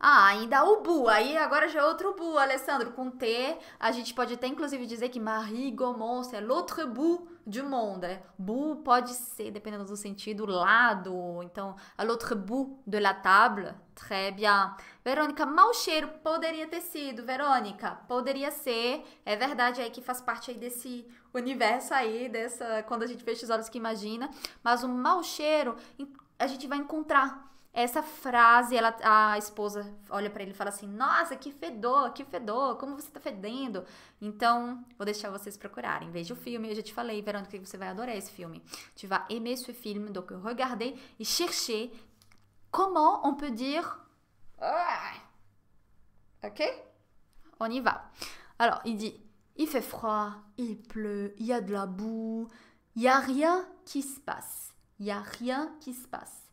Ah, ainda o bu. Aí agora já é outro bu, Alessandro. Com T, a gente pode até inclusive dizer que Marie Gaumont, c'est l'autre bu du monde. Né? bu pode ser, dependendo do sentido, lado. Então, à l'autre bout de la table. Très bien. Verônica, mau cheiro poderia ter sido. Verônica, poderia ser. É verdade aí que faz parte aí desse universo aí, dessa quando a gente fecha os olhos que imagina. Mas o mau cheiro a gente vai encontrar essa frase, ela, a esposa olha para ele e fala assim: Nossa, que fedor, que fedor, como você tá fedendo. Então, vou deixar vocês procurarem. Veja o filme, eu já te falei, Verônica, que você vai adorar esse filme. Tu vas aimer ce film, donc regardez e chercher comment on peut dire. Ah, ok On y va. Alors, il dit Il fait froid, il pleut, il y a de la boue, il n'y a rien qui se passe. Il n'y a rien qui se passe.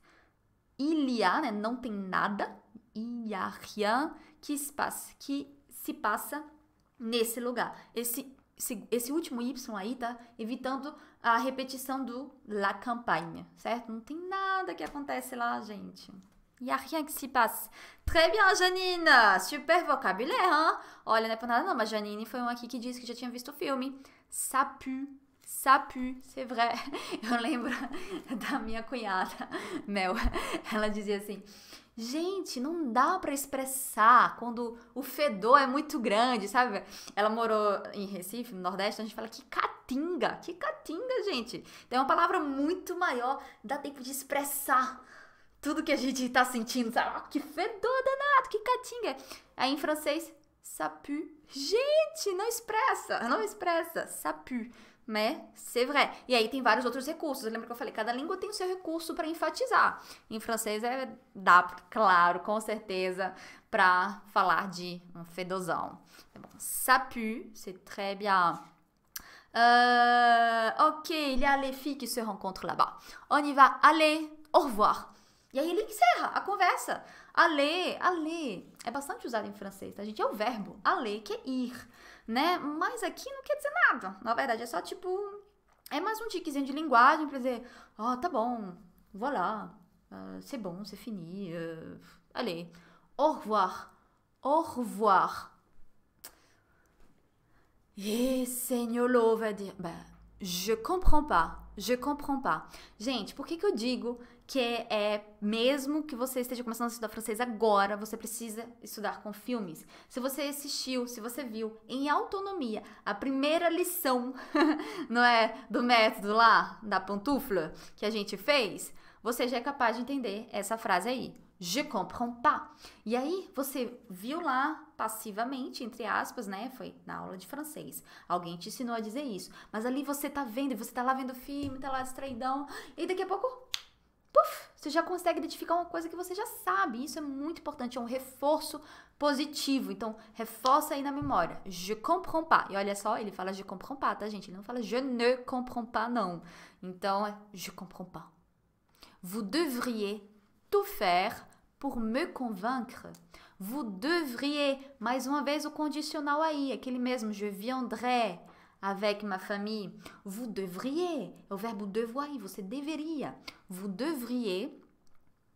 Ilha, né, não tem nada, Ilha, rien, que se passa, que se passa nesse lugar. Esse, esse, esse último Y aí tá evitando a repetição do la campagne, certo? Não tem nada que acontece lá, gente. Il a rien que se passe. Très bien, Janine! Super vocabulário, hein? Olha, não é por nada não, mas Janine foi uma aqui que disse que já tinha visto o filme. Sapu Ça pue, c'est vrai. Eu lembro da minha cunhada, Mel. Ela dizia assim: Gente, não dá para expressar quando o fedor é muito grande, sabe? Ela morou em Recife, no Nordeste, então a gente fala que catinga, que catinga, gente. Tem é uma palavra muito maior, dá tempo de expressar tudo que a gente tá sentindo, sabe? Oh, que fedor danado, que catinga. Aí em francês, ça pue. Gente, não expressa, não expressa, ça pue mais né? c'est vrai. E aí tem vários outros recursos. Eu lembro que eu falei, cada língua tem o seu recurso para enfatizar. Em francês é dá, claro, com certeza, para falar de um fedozão. Tá Ça pue, c'est très bien. Euh, ok, il y a les filles qui se rencontrent là-bas. On y va, allez, au revoir. E aí ele encerra a conversa. allez aller. É bastante usado em francês, tá, gente? É o verbo aller, que é ir né? Mas aqui não quer dizer nada. Na verdade, é só tipo. É mais um tiquezinho de linguagem pra dizer: ó, oh, ah, tá bom, vou lá, uh, ah, c'est bon, c'est fini, uh, allez, au revoir, au revoir. E eh, senhorou vai dizer: Ben, je comprends pas, je comprends pas. Gente, por que, que eu digo que é mesmo que você esteja começando a estudar francês agora, você precisa estudar com filmes. Se você assistiu, se você viu em autonomia a primeira lição, não é, do método lá da pantufla que a gente fez, você já é capaz de entender essa frase aí. Je comprends pas. E aí você viu lá passivamente, entre aspas, né? Foi na aula de francês. Alguém te ensinou a dizer isso. Mas ali você tá vendo, você tá lá vendo filme, tá lá distraidão, e daqui a pouco você já consegue identificar uma coisa que você já sabe. Isso é muito importante, é um reforço positivo. Então, reforça aí na memória. Je comprends pas. E olha só, ele fala je comprends pas, tá, gente? Ele não fala je ne comprends pas, não. Então, é je comprends pas. Vous devriez tout faire pour me convaincre. Vous devriez, mais uma vez o condicional aí, aquele mesmo je viendrai avec ma famille. Vous devriez, o verbo devoir, você deveria. Vous devriez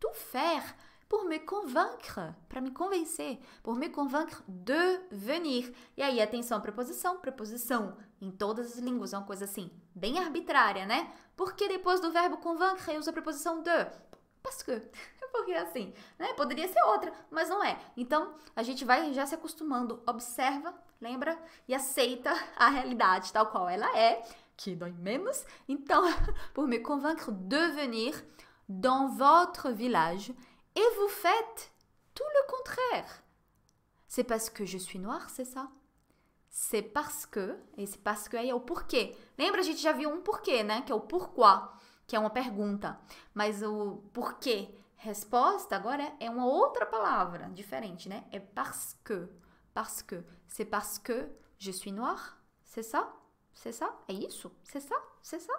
tout faire pour me convaincre, para me convencer, pour me convaincre de venir. E aí, atenção, preposição, preposição. Em todas as línguas é uma coisa assim, bem arbitrária, né? Porque depois do verbo convaincre, uso a preposição de. Parce que. porque assim, né? Poderia ser outra, mas não é. Então, a gente vai já se acostumando, observa, lembra e aceita a realidade tal qual ela é, que dói menos. Então, por me convaincre de venir dans votre village et vous faites tout le contraire. C'est parce que je suis noire, c'est ça? C'est parce que, et c'est parce que aí é o porquê. Lembra, a gente já viu um porquê, né? Que é o porquê, que é uma pergunta. Mas o porquê Resposta agora é, é uma outra palavra diferente, né? É parce que. Parce que. C'est parce que je suis noir. C'est ça? C'est ça? É isso? C'est ça? C'est ça?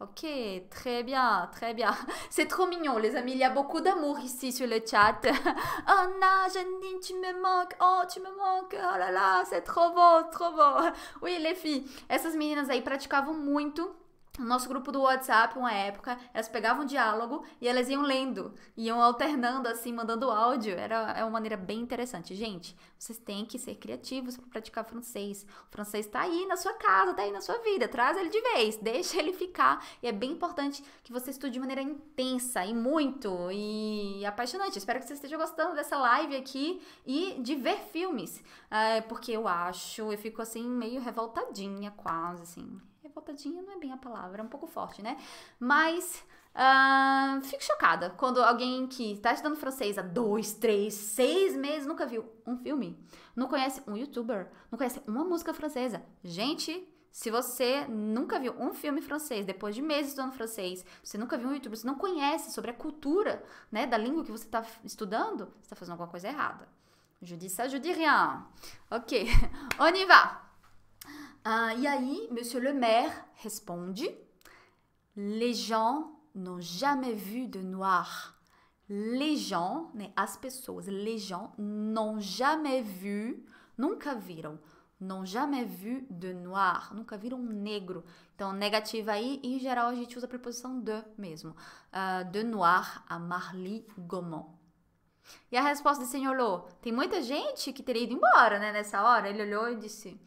Ok, très bien, très bien. C'est trop mignon, les amis. Il y a beaucoup d'amour ici sur le chat. Oh non, Janine, tu me manques. Oh, tu me manques. Oh là là, c'est trop beau, trop beau. Oui, les filles, essas meninas aí praticavam muito no nosso grupo do WhatsApp, uma época, elas pegavam um diálogo e elas iam lendo, iam alternando assim, mandando áudio. Era é uma maneira bem interessante. Gente, vocês têm que ser criativos para praticar francês. O francês está aí na sua casa, está aí na sua vida. Traz ele de vez, deixa ele ficar. E é bem importante que você estude de maneira intensa e muito e apaixonante. Espero que você esteja gostando dessa live aqui e de ver filmes, é, porque eu acho, eu fico assim meio revoltadinha quase assim revoltadinha não é bem a palavra, é um pouco forte, né? Mas uh, fico chocada quando alguém que está estudando francês há dois, três, seis meses, nunca viu um filme, não conhece um youtuber, não conhece uma música francesa. Gente, se você nunca viu um filme francês, depois de meses estudando francês, você nunca viu um youtuber, você não conhece sobre a cultura né, da língua que você está estudando, você está fazendo alguma coisa errada. Je dis ça, je dis rien. Ok, on y va! Ah, e aí, Monsieur le Maire responde: Les gens n'ont jamais vu de noir. Les gens, né, as pessoas, les gens n'ont jamais vu, nunca viram, n'ont jamais vu de noir, nunca viram negro. Então, negativa aí, em geral a gente usa a preposição de mesmo. Uh, de noir a Marly Gaumont. E a resposta do Senhor Lô? Tem muita gente que teria ido embora, né, nessa hora. Ele olhou e disse: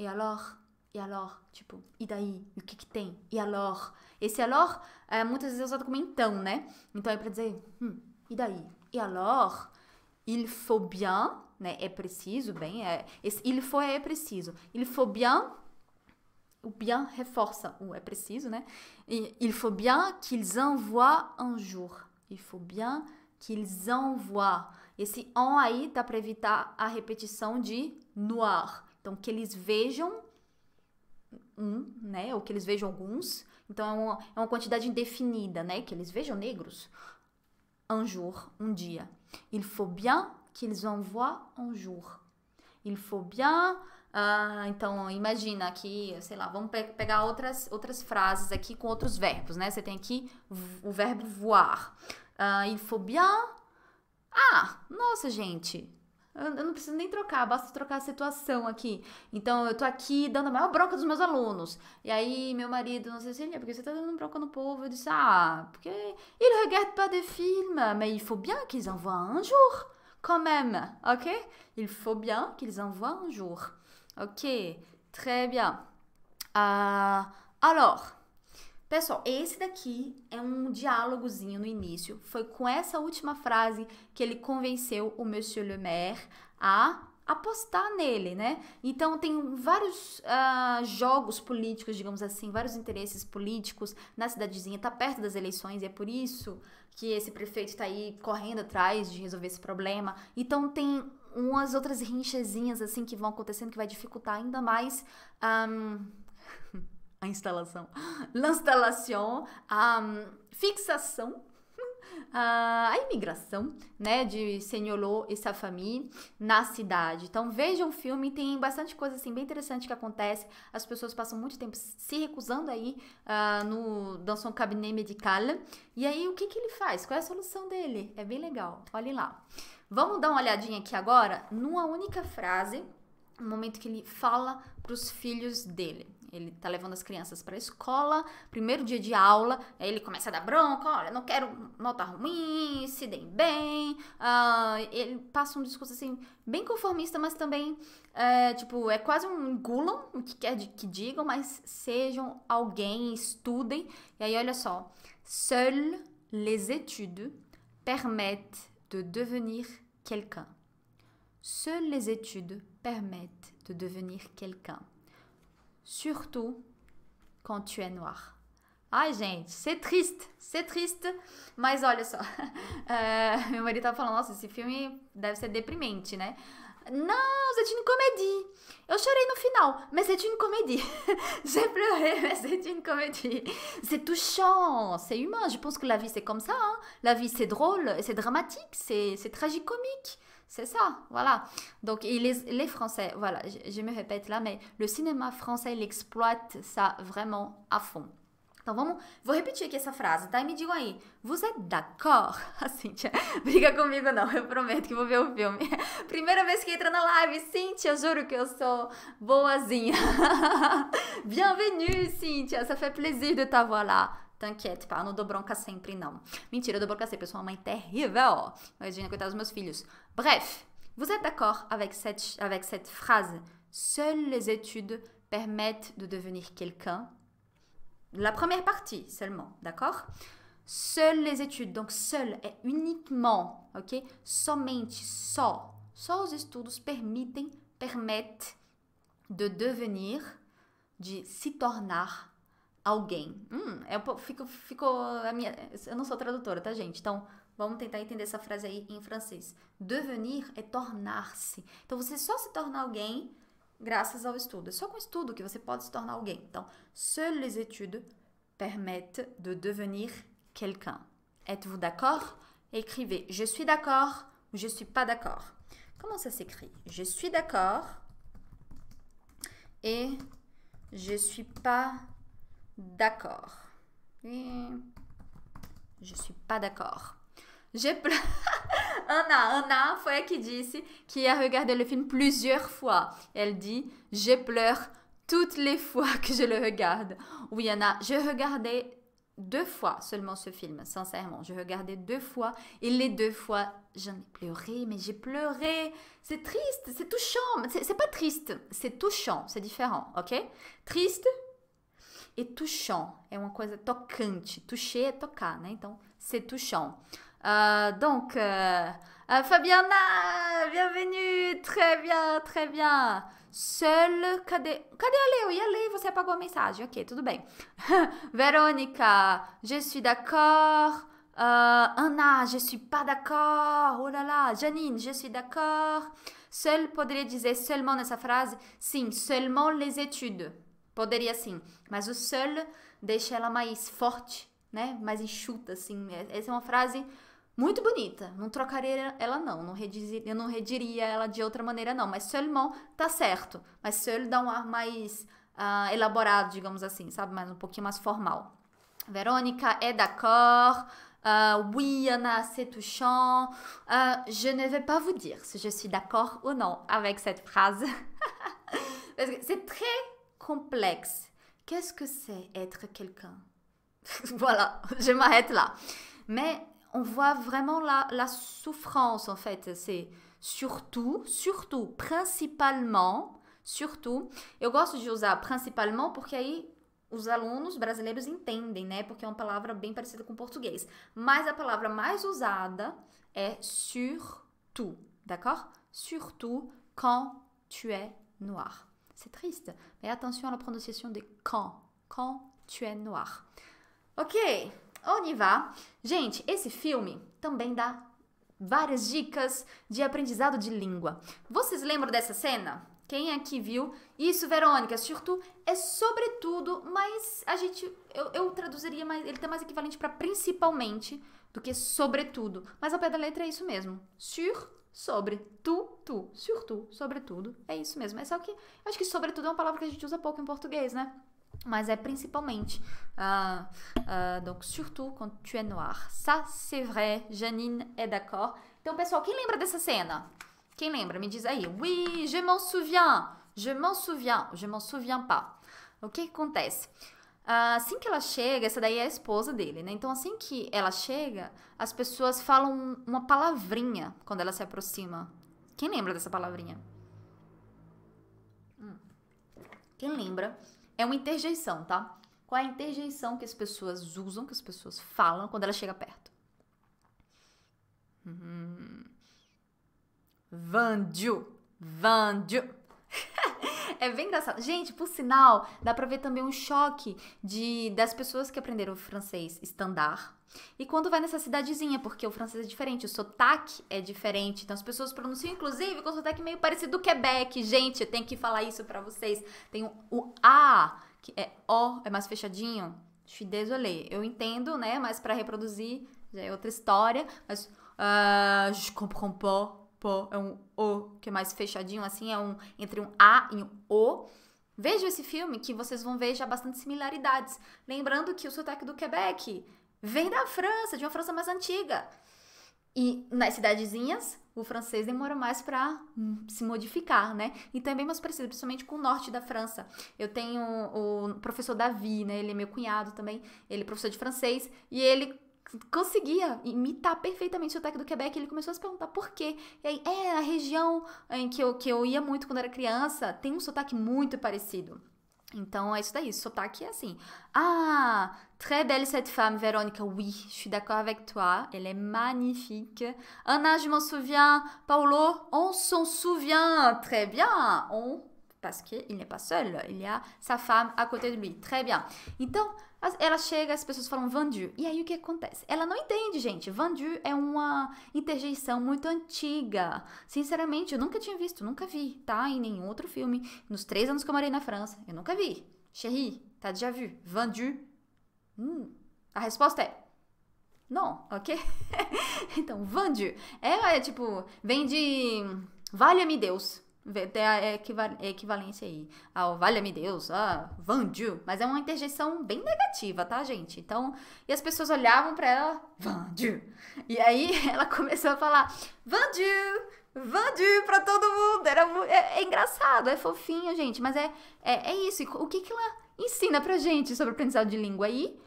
e alors? E alors? Tipo, e daí? E o que que tem? E alors? Esse alors é muitas vezes é usado como então, né? Então é pra dizer, hum, e daí? E alors? Il faut bien, né? É preciso, bem, é, esse il faut é preciso. Il faut bien, o bien reforça o é preciso, né? E, il faut bien qu'ils envoient un jour. Il faut bien qu'ils envoient. Esse on aí tá para evitar a repetição de noir. Então, que eles vejam um, né? Ou que eles vejam alguns. Então, é uma, é uma quantidade indefinida, né? Que eles vejam negros. Un jour, um dia. Il faut bien qu'ils en voient un jour. Il faut bien. Ah, então, imagina aqui, sei lá, vamos pe pegar outras, outras frases aqui com outros verbos, né? Você tem aqui o verbo voar. Ah, il faut bien. Ah, nossa, gente, eu não preciso nem trocar, basta trocar a situação aqui. Então, eu tô aqui dando a maior bronca dos meus alunos. E aí, meu marido, não sei se ele é, porque você tá dando bronca no povo. Eu disse, ah, porque ils regardent pas de films, mais il faut bien qu'ils en voient un jour, quand même, ok? Il faut bien qu'ils en voient un jour. Ok, très bien. Uh, alors, Pessoal, esse daqui é um diálogozinho no início. Foi com essa última frase que ele convenceu o Monsieur Le Maire a apostar nele, né? Então tem vários uh, jogos políticos, digamos assim, vários interesses políticos na cidadezinha, tá perto das eleições e é por isso que esse prefeito está aí correndo atrás de resolver esse problema. Então tem umas outras rinchezinhas assim que vão acontecendo que vai dificultar ainda mais. Um... a instalação, l'installation, a hum, fixação, a imigração, né, de Senhorô e sua família na cidade. Então vejam o filme, tem bastante coisa assim bem interessante que acontece. As pessoas passam muito tempo se recusando aí uh, no dans son cabinet médical. E aí o que que ele faz? Qual é a solução dele? É bem legal. Olhe lá. Vamos dar uma olhadinha aqui agora numa única frase, no momento que ele fala para os filhos dele. Ele tá levando as crianças pra escola, primeiro dia de aula, aí ele começa a dar bronca, olha, não quero nota ruim, se deem bem. Uh, ele passa um discurso assim, bem conformista, mas também, é, tipo, é quase um gulam, o que quer que digam, mas sejam alguém, estudem. E aí, olha só, seules les études permettent de devenir quelqu'un. Seules les études permettent de devenir quelqu'un. surtout quand tu es noir. Ai, ah, gente, c'est triste, c'est triste. Mais olha só, uh, meu marido tava falando, nossa, esse filme deve ser né? Non, c'est une comédie. Eu chorei no final, mais c'est une comédie. J'ai pleuré, mais c'est une comédie. C'est touchant, c'est humain. Je pense que la vie, c'est comme ça. Hein? La vie, c'est drôle, c'est dramatique, c'est tragicomique. C'est ça, voilà. Donc, les, les, Français, voilà, je, je me répète là, mais le cinéma français, il exploite ça vraiment à fond. Então vamos, vou repetir aqui essa frase, tá? E me digam aí, você é d'accord? A ah, Cíntia, briga comigo não, eu prometo que vou ver o filme. Primeira vez que entra na live, Cíntia, juro que eu sou boazinha. Bienvenue, Cíntia, ça fait plaisir de t'avoir lá. T'inquiète, pá, não dou bronca sempre, não. Mentira, eu dou bronca sempre, eu sou uma mãe terrível. Imagina, coitada dos meus filhos. Bref, vous êtes d'accord avec cette, avec cette phrase Seules les études permettent de devenir quelqu'un La première partie seulement, d'accord Seules les études, donc seules est uniquement, ok Somente, só. Só os estudos permitem, permettent de devenir, de se tornar alguém. Hum, eu fico, eu não sou tradutora, tá gente? Então Vamos tentar entender essa frase aí en francês. Devenir é tornar-se. Então você só se torna alguém grâce ao estudo. C'est só com estudo que vous pouvez se tornar alguém. Donc, seules les études permettent de devenir quelqu'un. Êtes-vous d'accord? Écrivez je suis d'accord ou je suis pas d'accord. Comment ça s'écrit? Je suis d'accord et je suis pas d'accord. Je suis pas d'accord. Anna, Anna foi a dit disse qui a regardé le film plusieurs fois. Elle dit j'ai pleure toutes les fois que je le regarde. Oui, a, je regardais deux fois seulement ce film, sincèrement. Je regardais deux fois et les deux fois, j'en ai pleuré, mais j'ai pleuré. C'est triste, c'est touchant. C'est pas triste, c'est touchant, c'est différent, ok Triste et touchant. É uma coisa tocante. Toucher é tocar, ah, né? Então, c'est touchant. Euh, donc, euh, euh, Fabiana, bienvenue, très bien, très bien. Seul, cadê, cadê a oui E vous avez você apagou a mensagem, ok, tout bien. veronica je suis d'accord. Anna, je suis pas d'accord. Oh là là, Janine, je suis d'accord. Seul poderia dizer seulement nessa phrase, sim, seulement les études. Poderia sim, Mais o seul deixa la mais forte, né? Mais enxuta, assim. Essa é uma frase Muito bonita. Não trocaria ela, não. não redizir, eu não rediria ela de outra maneira, não. Mas seu irmão tá certo. Mas seu ele dá um ar mais uh, elaborado, digamos assim, sabe? Mais um pouquinho mais formal. Verônica é d'accord. Uh, oui, Anna, c'est touchant. Uh, je ne vais pas vous dire se je suis d'accord ou non avec cette phrase. c'est très complexe. Qu'est-ce que c'est être quelqu'un Voilà, je m'arrête là. Mais on voit vraiment la, souffrance en fait. C'est surtout, surtout, principalement »,« surtout. je gosto de usar parce que aí os alunos brasileiros entendem, né? c'est é uma palavra bem parecida com português. mais a palavra mais usada est « surtout, d'accord? Surtout quand tu es noir. C'est triste, mais attention à la prononciation de quand, quand tu es noir. Ok, Onivá. Gente, esse filme também dá várias dicas de aprendizado de língua. Vocês lembram dessa cena? Quem aqui é viu? Isso, Verônica, surtout é sobretudo, mas a gente. Eu, eu traduziria mais. Ele tá mais equivalente para principalmente do que sobretudo. Mas ao pé da letra é isso mesmo. Sur, sobre, tu, tu. Surtout, sobretudo. É isso mesmo. É só que. Eu acho que sobretudo é uma palavra que a gente usa pouco em português, né? Mas é principalmente, euh, euh, donc surtout quand tu es noir. Ça c'est vrai, Janine est d'accord. Então, pessoal, quem lembra dessa cena? Quem lembra? Me diz aí. Oui, je m'en souviens. Je m'en souviens. Je m'en souviens pas. O que, acontece? Ah, assim que ela chega, essa daí é a esposa dele, né? Então, assim que ela chega, as pessoas falam uma palavrinha quando ela se aproxima. Quem lembra dessa palavrinha? Hum. Quem lembra? É uma interjeição, tá? Qual é a interjeição que as pessoas usam, que as pessoas falam quando ela chega perto? Hum. Vandio. Vandio. é bem engraçado. Gente, por sinal, dá pra ver também um choque de das pessoas que aprenderam francês estandar, e quando vai nessa cidadezinha, porque o francês é diferente, o sotaque é diferente. Então as pessoas pronunciam, inclusive, com sotaque meio parecido do Quebec. Gente, eu tenho que falar isso para vocês. Tem o, o A, que é O, é mais fechadinho. Je désolé. Eu entendo, né? Mas para reproduzir já é outra história. Mas uh, je comprends pas. Pô, é um O que é mais fechadinho, assim, é um entre um A e um O. Vejam esse filme que vocês vão ver já bastante similaridades. Lembrando que o sotaque do Quebec Vem da França, de uma França mais antiga. E nas cidadezinhas, o francês demora mais para hum, se modificar, né? E também mais parecido, principalmente com o norte da França. Eu tenho o professor Davi, né? Ele é meu cunhado também. Ele é professor de francês e ele conseguia imitar perfeitamente o sotaque do Quebec. Ele começou a se perguntar por quê. E aí, é, a região em que eu, que eu ia muito quando era criança tem um sotaque muito parecido. Então, é ça, daí. Sotaque é Ah, très belle cette femme, Véronique. Oui, je suis d'accord avec toi. Elle est magnifique. Anna, je m'en souviens. Paolo, on s'en souvient. Très bien. On, parce qu'il n'est pas seul. Il y a sa femme à côté de lui. Très bien. Ela chega, as pessoas falam Vendu. E aí o que acontece? Ela não entende, gente. Vendu é uma interjeição muito antiga. Sinceramente, eu nunca tinha visto, nunca vi, tá? Em nenhum outro filme. Nos três anos que eu morei na França, eu nunca vi. Chérie, tá já vu? Vendu? Hum. A resposta é não, ok? então, vendu é, é tipo, vem de valha-me Deus. Tem a equivalência aí ao valha-me Deus, ah, Vandil. Mas é uma interjeição bem negativa, tá, gente? Então, e as pessoas olhavam para ela, Vandil. E aí ela começou a falar, Vandil, Vandil pra todo mundo. Era, é, é, engraçado, é fofinho, gente. Mas é, é, é isso. E o que, que ela ensina pra gente sobre aprendizado de língua aí?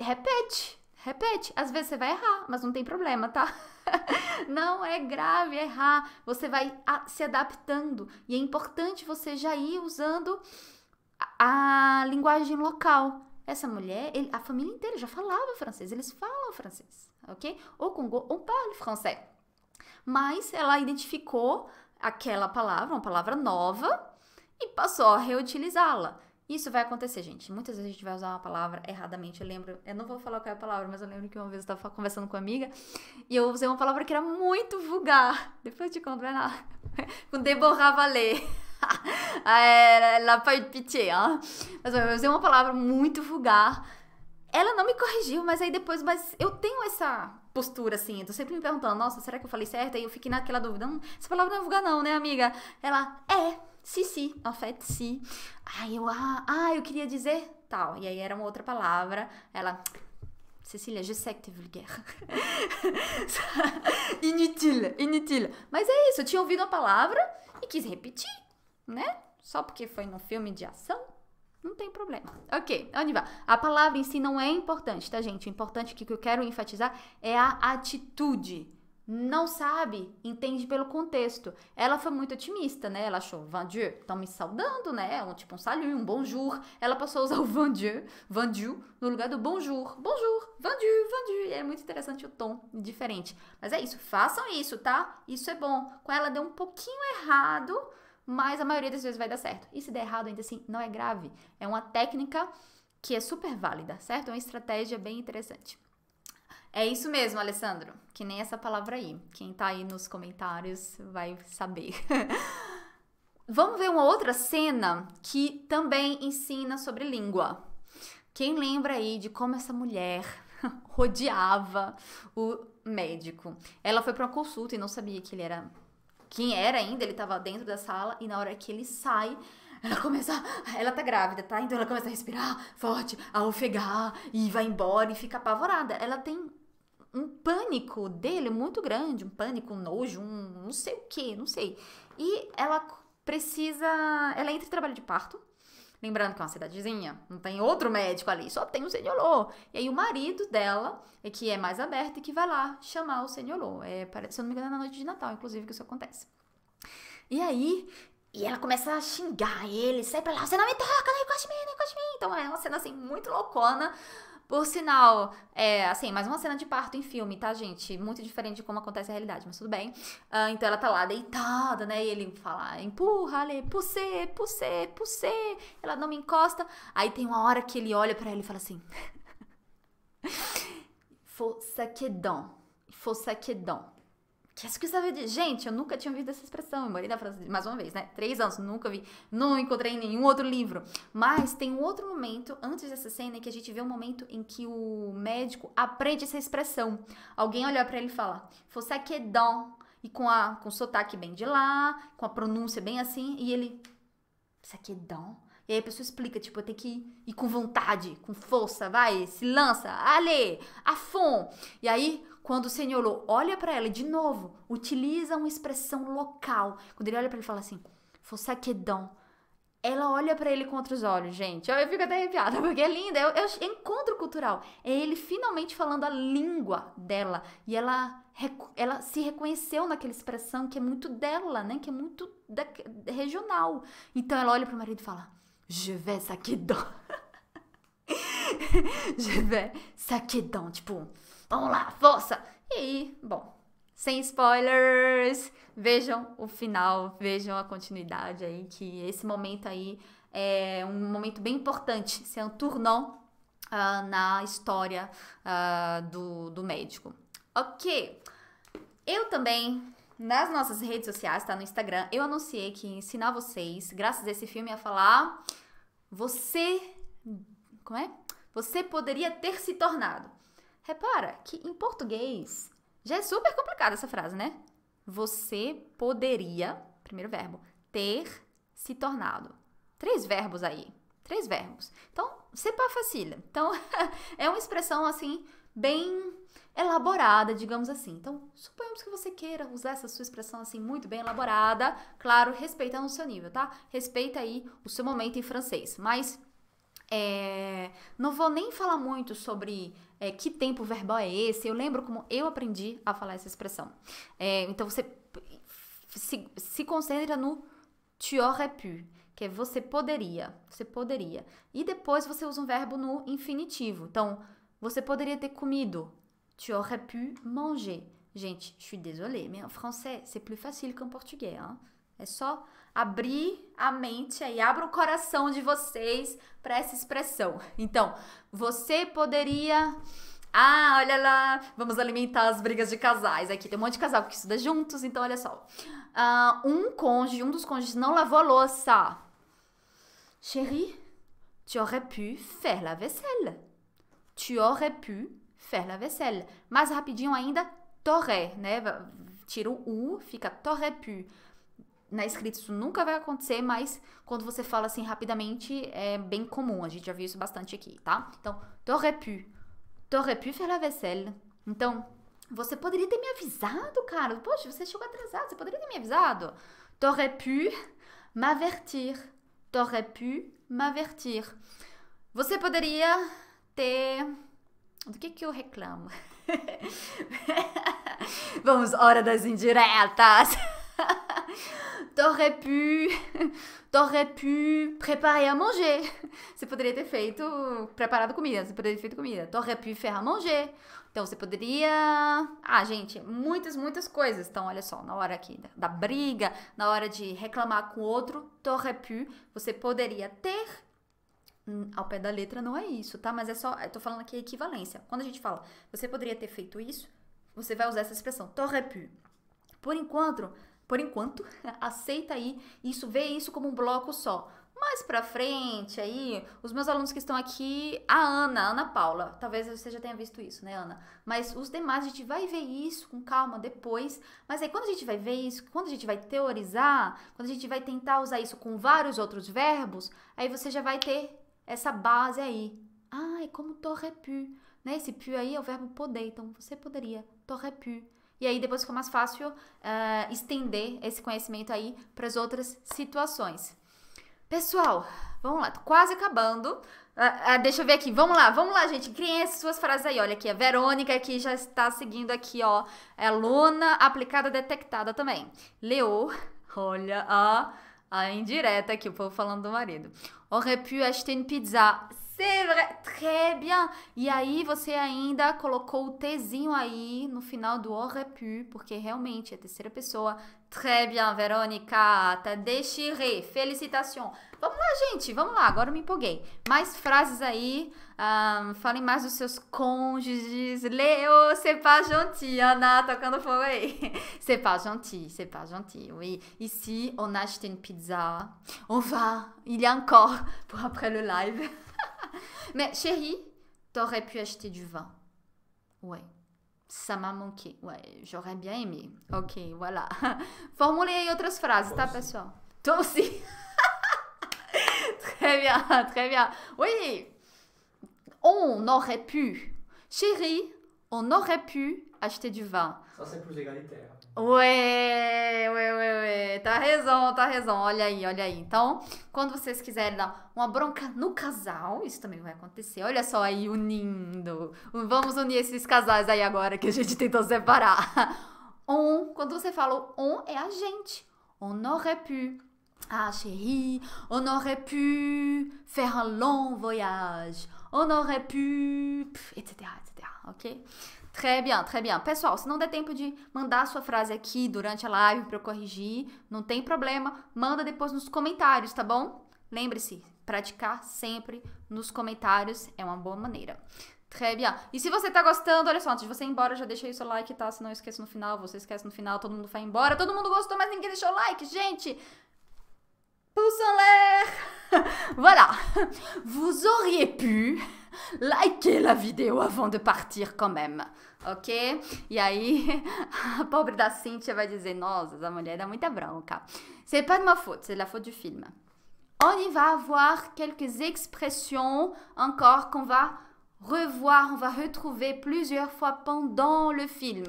Repete, repete. Às vezes você vai errar, mas não tem problema, tá? Não é grave errar, você vai se adaptando e é importante você já ir usando a, linguagem local. Essa mulher, ele, a família inteira já falava francês, eles falam francês, ok? O Congo, on parle français. Mas ela identificou aquela palavra, uma palavra nova, e passou a reutilizá-la. Isso vai acontecer, gente. Muitas vezes a gente vai usar uma palavra erradamente. Eu lembro, eu não vou falar qual é a palavra, mas eu lembro que uma vez eu estava conversando com uma amiga e eu usei uma palavra que era muito vulgar. Depois eu te conto, vai lá. com Deborah valer. Ah, La part pitié, hein? Mas eu usei uma palavra muito vulgar. Ela não me corrigiu, mas aí depois, mas eu tenho essa postura, assim. Eu tô sempre me perguntando, nossa, será que eu falei certo? Aí eu fiquei naquela dúvida. Hum, essa palavra não é vulgar, não, né, amiga? Ela, é. Si, si, en fait, si. Ai, eu, ah, ah, eu queria dizer tal. E aí era uma outra palavra. Ela, Cecília, je sais que t'es vulgaire. inutile, inutile. Mas é isso, eu tinha ouvido a palavra e quis repetir, né? Só porque foi num filme de ação, não tem problema. Ok, onde vai? A palavra em si não é importante, tá, gente? O importante que, que eu quero enfatizar é a atitude não sabe, entende pelo contexto. Ela foi muito otimista, né? Ela achou, Van Dieu, estão me saudando, né? Um, tipo um salut, um bonjour. Ela passou a usar o Van Dieu, Van Dieu no lugar do bonjour. Bonjour, Van Dieu, Van Dieu. É muito interessante o tom diferente. Mas é isso, façam isso, tá? Isso é bom. Com ela deu um pouquinho errado, mas a maioria das vezes vai dar certo. E se der errado, ainda assim, não é grave. É uma técnica que é super válida, certo? É uma estratégia bem interessante. É isso mesmo, Alessandro. Que nem essa palavra aí. Quem tá aí nos comentários vai saber. Vamos ver uma outra cena que também ensina sobre língua. Quem lembra aí de como essa mulher rodeava o médico? Ela foi para uma consulta e não sabia que ele era quem era ainda, ele estava dentro da sala e na hora que ele sai, ela começa, ela tá grávida, tá? Então ela começa a respirar forte, a ofegar e vai embora e fica apavorada. Ela tem um pânico dele muito grande, um pânico, um nojo, um não sei o que, não sei. E ela precisa. Ela entra em trabalho de parto. Lembrando que é uma cidadezinha, não tem outro médico ali, só tem o senhorô. E aí o marido dela, é que é mais aberto, e que vai lá chamar o senhorô. É, se eu não me engano, é na noite de Natal, inclusive, que isso acontece. E aí, e ela começa a xingar ele, sai pra lá, você não me toca, não encosta em mim, não encosta em mim. Então é uma cena assim, muito loucona, por sinal, é, assim, mais uma cena de parto em filme, tá, gente? Muito diferente de como acontece a realidade, mas tudo bem. Uh, então ela tá lá deitada, né? E ele fala, empurra, Ale, pussê, pussê, pussê. Ela não me encosta. Aí tem uma hora que ele olha para ela e fala assim: Força que dom, força que dom. Qu'est-ce que ça veut dire? Gente, eu nunca tinha ouvido essa expressão. Eu morei na França, mais uma vez, né? Três anos, nunca vi. Não encontrei nenhum outro livro. Mas tem um outro momento, antes dessa cena, que a gente vê um momento em que o médico aprende essa expressão. Alguém olha para ele e fala, você é que don E com, a, com o sotaque bem de lá, com a pronúncia bem assim, e ele, você é que don E aí a pessoa explica, tipo, tem que ir, com vontade, com força, vai, se lança, ale, afon E aí quando o Senhor olha para ela, e de novo, utiliza uma expressão local. Quando ele olha para ele, fala assim: Fossaquedon. Ela olha para ele com outros olhos, gente. Eu, eu fico até arrepiada, porque é linda. É, é, é encontro cultural. É ele finalmente falando a língua dela. E ela, ela se reconheceu naquela expressão que é muito dela, né? Que é muito da, regional. Então ela olha para o marido e fala: Je vais saquedon. Je vais saquedon. Tipo, Vamos lá, força! E aí, bom, sem spoilers, vejam o final, vejam a continuidade aí, que esse momento aí é um momento bem importante, se é um turnão uh, ah, na história uh, do, do médico. Ok, eu também nas nossas redes sociais, tá? No Instagram, eu anunciei que ia ensinar vocês, graças a esse filme, a falar você. Como é? Você poderia ter se tornado. Repara que em português já é super complicada essa frase, né? Você poderia, primeiro verbo, ter se tornado. Três verbos aí. Três verbos. Então, sepa pas facile. Então, é uma expressão assim, bem elaborada, digamos assim. Então, suponhamos que você queira usar essa sua expressão assim, muito bem elaborada, claro, respeitando o seu nível, tá? Respeita aí o seu momento em francês. Mas é, não vou nem falar muito sobre é, que tempo verbal é esse. Eu lembro como eu aprendi a falar essa expressão. É, então você se, se concentra no tu aurais pu, que é você poderia. Você poderia. E depois você usa um verbo no infinitivo. Então, você poderia ter comido. Tu aurais pu manger. Gente, je suis désolée, mais en français, c'est plus facile qu'en portugais. Hein? É só abrir a mente aí, abra o coração de vocês para essa expressão. Então, você poderia. Ah, olha lá, vamos alimentar as brigas de casais. Aqui tem um monte de casal que estuda juntos, então olha só. Uh, um cônjuge, um dos cônjuges não lavou a louça. Chérie, tu aurais pu faire la vaisselle. Tu aurais pu faire la vaisselle. Mais rapidinho ainda, torré, né? Tira o U, fica torré pu na escrita isso nunca vai acontecer, mas quando você fala assim rapidamente, é bem comum. A gente já viu isso bastante aqui, tá? Então, t'aurais pu. T'aurais pu faire la vaisselle. Então, você poderia ter me avisado, cara. Poxa, você chegou atrasado. Você poderia ter me avisado. T'aurais pu m'avertir. T'aurais pu m'avertir. Você poderia ter. Do que, que eu reclamo? Vamos, hora das indiretas! T'aurais pu. T'aurais pu preparar a manger. Você poderia ter feito. Preparado comida. Você poderia ter feito comida. T'aurais pu faire à manger. Então você poderia. Ah, gente, muitas, muitas coisas. Então, olha só, na hora aqui da, da briga, na hora de reclamar com o outro, t'aurais pu. Você poderia ter. Hum, ao pé da letra não é isso, tá? Mas é só. Eu tô falando aqui equivalência. Quando a gente fala, você poderia ter feito isso, você vai usar essa expressão, t'aurais pu. Por enquanto, por enquanto, aceita aí isso, vê isso como um bloco só. Mais pra frente, aí, os meus alunos que estão aqui, a Ana, a Ana Paula, talvez você já tenha visto isso, né, Ana? Mas os demais, a gente vai ver isso com calma depois. Mas aí, quando a gente vai ver isso, quando a gente vai teorizar, quando a gente vai tentar usar isso com vários outros verbos, aí você já vai ter essa base aí. Ah, é como t'aurais pu. Né? Esse pu aí é o verbo poder, então você poderia, t'aurais pu. E aí depois fica mais fácil uh, estender esse conhecimento aí para as outras situações. Pessoal, vamos lá, tô quase acabando. Uh, uh, deixa eu ver aqui, vamos lá, vamos lá, gente. Criem essas suas frases aí. Olha aqui, a Verônica que já está seguindo aqui, ó. É aluna aplicada detectada também. Leo, olha a, a indireta aqui, o povo falando do marido. Aurait pu acheter une pizza C'est vrai, très bien. E aí você ainda colocou o Tzinho aí no final do aurait pu, porque realmente é terceira pessoa. Très bien, Verônica. Tá déchiré. felicitação Vamos lá, gente. Vamos lá. Agora eu me empolguei. Mais frases aí. Um, falem mais dos seus cônjuges. Leo, c'est pas gentil. Ana, tocando fogo aí. C'est pas gentil. C'est pas gentil. Oui. Ici, on achète une pizza. On va. Il y a encore pour après le live. Mais chérie, t'aurais pu acheter du vin. Ouais. Ça m'a manqué. Ouais, j'aurais bien aimé. Ok, voilà. Formulez d'autres phrases, ta personne. Toi aussi. très bien, très bien. Oui. On aurait pu. Chérie, on aurait pu acheter du vin. Só é de terra. Ué, ué, ué, ué. Tá rezão, tá rezão. Olha aí, olha aí. Então, quando vocês quiserem dar uma bronca no casal, isso também vai acontecer. Olha só aí, unindo. Vamos unir esses casais aí agora que a gente tentou separar. On, quando você fala on, é a gente. On aurait pu. Ah, chérie, on aurait pu faire un long voyage. On aurait pu. etc, etc. Ok? Très bien, très bien. Pessoal, se não der tempo de mandar a sua frase aqui durante a live para eu corrigir, não tem problema, manda depois nos comentários, tá bom? Lembre-se, praticar sempre nos comentários é uma boa maneira. Très bien. E se você tá gostando, olha só, antes de você ir embora, já deixa aí o seu like, tá? Se não esquece no final, você esquece no final, todo mundo vai embora. Todo mundo gostou, mas ninguém deixou o like, gente! Pouce en l'air! voilà! Vous auriez pu... likez la vidéo avant de partir quand même, ok? E aí, a pobre da Cynthia vai dizer, nossa, a mulher da muita bronca. C'est pas de ma faute, c'est la faute du film. On y va avoir quelques expressions encore qu'on va revoir, on va retrouver plusieurs fois pendant le film.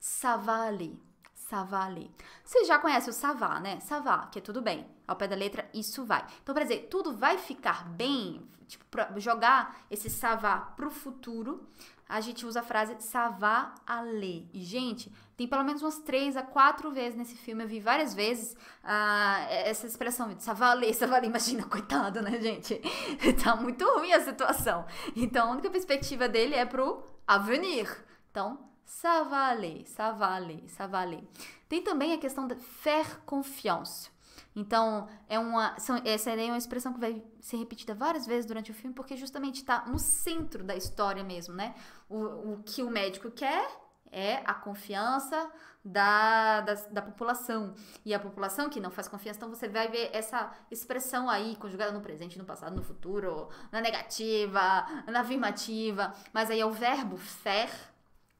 Ça va aller. Ça va aller. Você já conhece o ça va, né? Ça va, que é tudo bem. Ao pé da letra, isso vai. Então, para dizer tudo vai ficar bem, tipo, jogar esse savá pro futuro, a gente usa a frase savá a ler. E, gente, tem pelo menos umas três a quatro vezes nesse filme, eu vi várias vezes uh, essa expressão de savar a ler, savar a ler. Imagina, coitado, né, gente? tá muito ruim a situação. Então, a única perspectiva dele é pro avenir. Então, savá a ler, savar a ler, savar a ler. Tem também a questão de faire confiance. Então, é uma, são, essa é uma expressão que vai ser repetida várias vezes durante o filme, porque justamente está no centro da história mesmo, né? O, o que o médico quer é a confiança da, da, da, população. E a população que não faz confiança, então você vai ver essa expressão aí, conjugada no presente, no passado, no futuro, na negativa, na afirmativa. Mas aí é o verbo fer,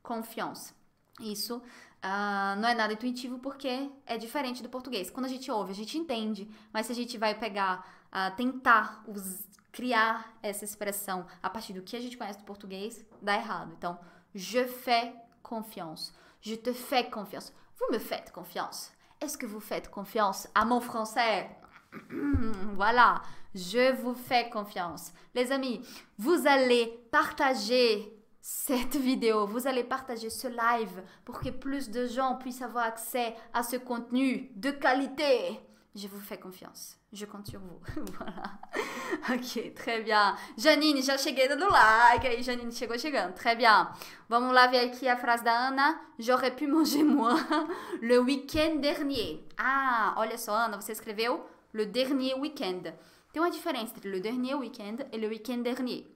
confiança. Isso Uh, não é nada intuitivo porque é diferente do português. Quando a gente ouve, a gente entende, mas se a gente vai pegar, uh, tentar criar essa expressão a partir do que a gente conhece do português, dá errado. Então, je fais confiance, je te fais confiance, vous me faites confiance, est-ce que vous faites confiance à mon français? voilà, je vous fais confiance. Les amis, vous allez partager cette vidéo, vous allez partager ce live pour que plus de gens puissent avoir accès à ce contenu de qualité. Je vous fais confiance. Je compte sur vous. voilà. Ok, très bien. Janine, já cheguei dando like. Aí, Janine chegou chegando. Hein. Très bien. Vamos lá ver aqui a frase da Ana. J'aurais pu manger moins le week-end dernier. Ah, olha só, Ana, você escreveu le dernier week-end. Tem uma diferença entre le dernier week-end et le week-end dernier.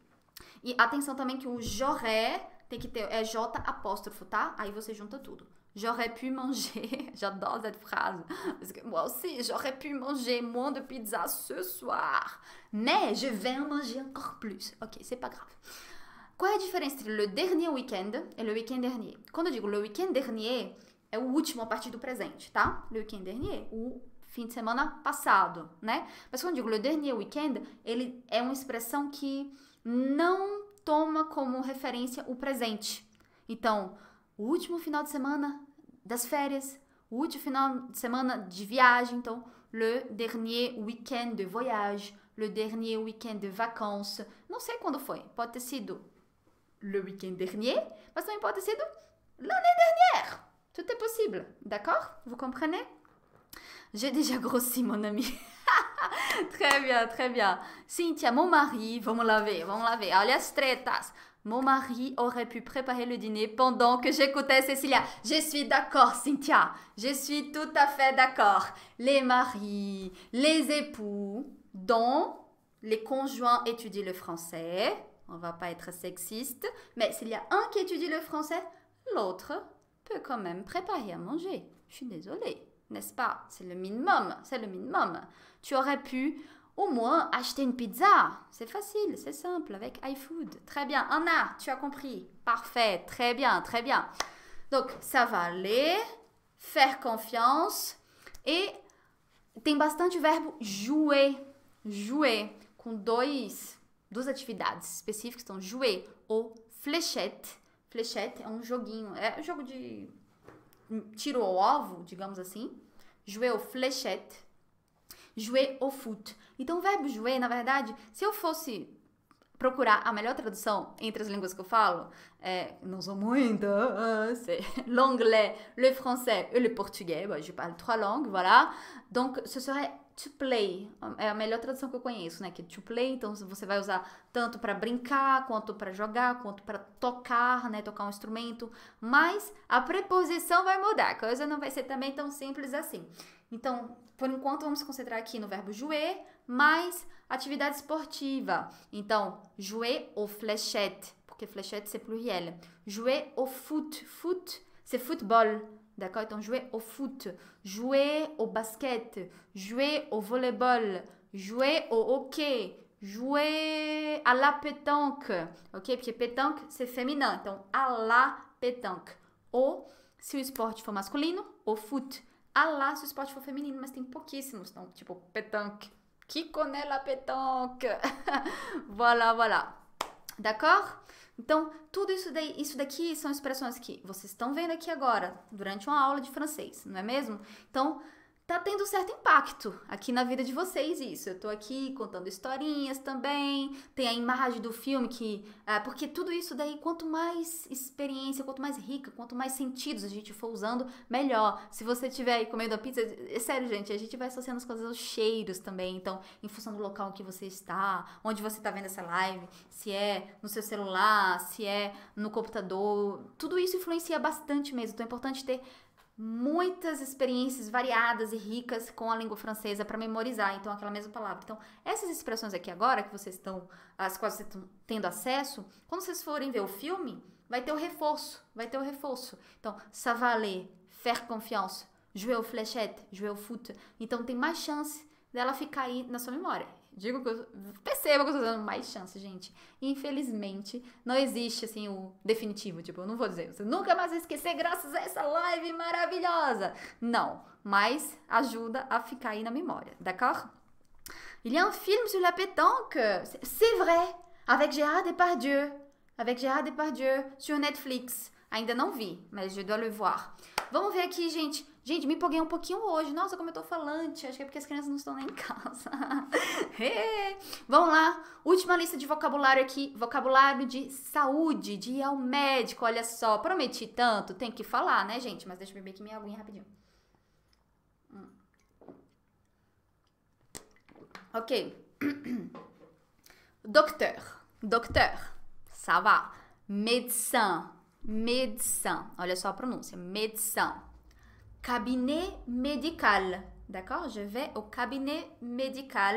E atenção também que o Joré tem que ter, é J apóstrofo, tá? Aí você junta tudo. J'aurais pu manger, j'adore cette phrase, parce que moi aussi, j'aurais pu manger moins de pizza ce soir, mais je vais en manger encore plus. Ok, c'est pas grave. Qual é a diferença entre le dernier week-end e le week-end dernier? Quando eu digo le week-end dernier, é o último a partir do presente, tá? Le week-end dernier, o fim de semana passado, né? Mas quando eu digo le dernier week-end, ele é uma expressão que não toma como referência o presente. Então, o último final de semana das férias, o último final de semana de viagem, então, le dernier week-end de voyage, le dernier week-end de vacances. Não sei quando foi, pode ter sido le week-end dernier, mas também pode ter sido l'année dernière. Tudo é possível, d'accord? Vous comprenez? J'ai déjà grossi, mon ami. très bien, très bien. Cynthia, mon mari, vamos me ver, vamos laver. ver. Alias tretas. Mon mari aurait pu préparer le dîner pendant que j'écoutais Cécilia. Je suis d'accord, Cynthia. Je suis tout à fait d'accord. Les maris, les époux, dont les conjoints étudient le français. On va pas être sexiste, mais s'il y a un qui étudie le français, l'autre peut quand même préparer à manger. Je suis désolée, n'est-ce pas C'est le minimum, c'est le minimum tu aurais pu au moins acheter une pizza. C'est facile, c'est simple, avec iFood. Très bien. Anna, tu as compris. Parfait, très bien, très bien. Donc, ça va aller. Faire confiance. et' tem bastante verbe « jouer. Jouer, com dois, duas atividades específicas. jouer ou flechette. Flechette c'est un um joguinho, é un um jogo de hum, tiro ao alvo, digamos assim. Jouer ou flechette. jouer au foot. Então, o verbo jouer, na verdade, se eu fosse procurar a melhor tradução entre as línguas que eu falo, é, não sou muito, é l'anglais, le français et le portugais, bah, je parle trois langues, voilà. Donc, ce serait to play, é a melhor tradução que eu conheço, né, que é to play, então você vai usar tanto para brincar, quanto para jogar, quanto para tocar, né, tocar um instrumento, mas a preposição vai mudar, a coisa não vai ser também tão simples assim. Então, por enquanto vamos concentrar aqui no verbo jouer mais atividade esportiva. Então, jouer ou fléchettes, porque fléchette c'est pluriel. Jouer au foot, foot c'est football. D'accord Então, jouer au foot, jouer au basket, jouer au volleyball, jouer au hockey, jouer à la pétanque. OK Porque pétanque c'est féminin. Então, à la pétanque. Ou se o esporte for masculino, o foot Há o esporte for feminino, mas tem pouquíssimos. Então, tipo, petanque. Qui connaît la pétanque? voilà, voilà. D'accord? Então, tudo isso, daí, isso daqui são expressões que vocês estão vendo aqui agora, durante uma aula de francês, não é mesmo? Então, tá tendo certo impacto aqui na vida de vocês isso. Eu tô aqui contando historinhas também, tem a imagem do filme que... É, porque tudo isso daí, quanto mais experiência, quanto mais rica, quanto mais sentidos a gente for usando, melhor. Se você tiver aí comendo a pizza... É sério, gente, a gente vai associando as coisas aos cheiros também. Então, em função do local que você está, onde você tá vendo essa live, se é no seu celular, se é no computador, tudo isso influencia bastante mesmo. Então, é importante ter muitas experiências variadas e ricas com a língua francesa para memorizar, então aquela mesma palavra. Então, essas expressões aqui agora que vocês estão as quais vocês estão tendo acesso, quando vocês forem ver o filme, vai ter o reforço, vai ter o reforço. Então, ça va aller, faire confiance, jouer aux fléchette jouer au foot. Então tem mais chance dela ficar aí na sua memória. Digo que eu percebo que eu tô dando mais chance, gente. Infelizmente, não existe assim o definitivo, tipo, eu não vou dizer, você nunca mais vai esquecer graças a essa live maravilhosa. Não, mas ajuda a ficar aí na memória, d'accord? Il y a un film sur la pétanque, c'est vrai, avec Gérard Depardieu, avec Gérard Depardieu sur Netflix. Ainda não vi, mas je dois le voir. Vamos ver aqui, gente. Gente, me empolguei um pouquinho hoje. Nossa, como eu tô falante. Acho que é porque as crianças não estão nem em casa. Vamos lá. Última lista de vocabulário aqui. Vocabulário de saúde, de ir ao médico. Olha só, prometi tanto. Tem que falar, né, gente? Mas deixa eu beber aqui minha aguinha rapidinho. Hum. Ok. Docteur. Docteur. Ça va. Médecin. Médecin. Olha só a pronúncia. Médecin. cabinet médical. D'accord Je vais au cabinet médical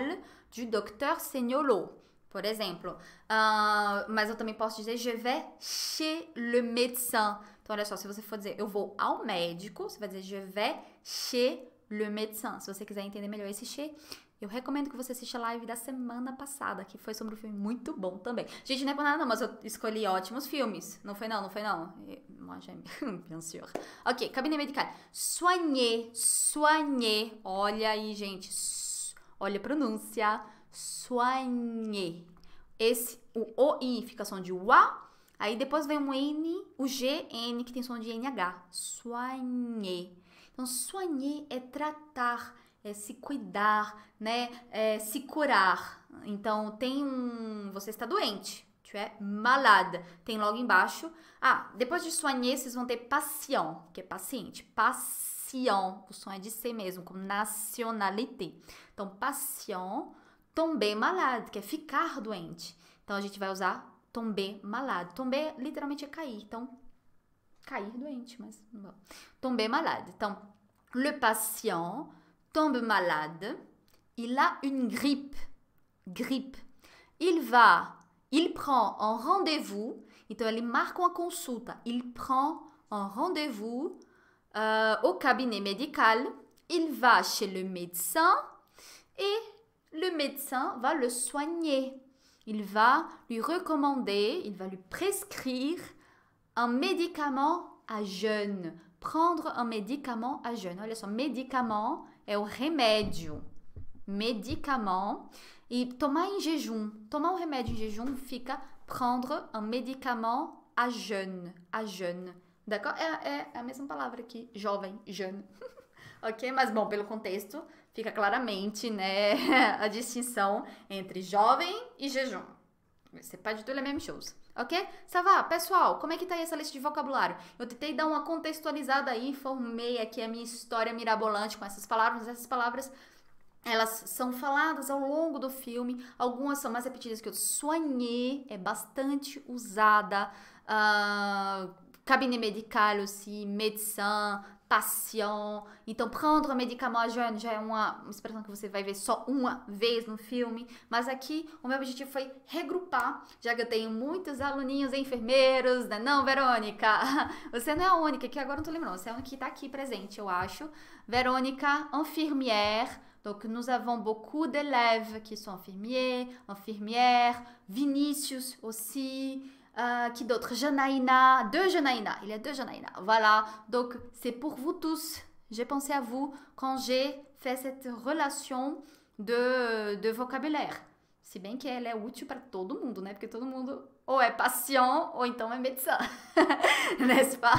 du docteur Segnolo, par exemple. Euh, mais mas eu também posso je vais chez le médecin. Então, olha só, se você for dizer eu vou ao médico, você vai je vais chez le médecin. Si você quiser entender melhor esse chez, Eu recomendo que você assista a live da semana passada, que foi sobre um filme muito bom também. Gente, não é por nada não, mas eu escolhi ótimos filmes. Não foi não, não foi não. Moi, senhor. Ok, cabine medical. Soigner, soigner. Olha aí, gente. Olha a pronúncia. Soigner. Esse, o i fica som de UA. Aí depois vem um N, o g n que tem som de NH. Soigner. Então, soigner é tratar é, se cuidar, né? É, se curar. Então, tem um. Você está doente. Tu é malada. Tem logo embaixo. Ah, depois de soigner, vocês vão ter patient, que é paciente. Patient. O som é de ser mesmo, como nacionalité. Então, patient, tomber malade, que é ficar doente. Então, a gente vai usar tomber malade. Tomber literalmente é cair. Então, cair doente, mas não. Tomber malade. Então, le patient tombe malade, il a une grippe. Grippe. Il va, il prend un rendez-vous. Il doit aller marquer en consulta. Il prend un rendez-vous euh, au cabinet médical. Il va chez le médecin et le médecin va le soigner. Il va lui recommander, il va lui prescrire un médicament à jeûne. Prendre un médicament à jeûne. Olha son médicament é o remédio, medicamento. e tomar em jejum. Tomar um remédio em jejum fica prendre un médicament à jeûne, à jeûne. D'accord? É, é a mesma palavra que jovem, jeune. ok? Mas, bom, pelo contexto, fica claramente né, a distinção entre jovem e jejum. Você pode du tout la même Ok? Savá, pessoal, como é que tá aí essa lista de vocabulário? Eu tentei dar uma contextualizada aí, informei aqui a minha história mirabolante com essas palavras. Essas palavras elas são faladas ao longo do filme, algumas são mais repetidas que outras. Sonhei é bastante usada, uh, ah, cabine medical aussi, médecin, patient. Então, prendre um medicamento jeune já é, é uma expressão que você vai ver só uma vez no filme. Mas aqui, o meu objetivo foi regrupar, já que eu tenho muitos aluninhos enfermeiros, né? Não, Verônica? Você não é a única, que agora não tô lembrando. Você é a única que tá aqui presente, eu acho. Verônica, infirmière. Donc, nous avons beaucoup d'élèves qui sont infirmiers, infirmières. Vinícius aussi. Euh, qui d'autre Janaïna, deux Janaïna. Il y a deux Janaïna. Voilà. Donc, c'est pour vous tous. J'ai pensé à vous quand j'ai fait cette relation de, de vocabulaire. bien bien que utile pour tout tout monde, Parce que tout le monde ou oh, est patient ou então est médecin, n'est-ce pas?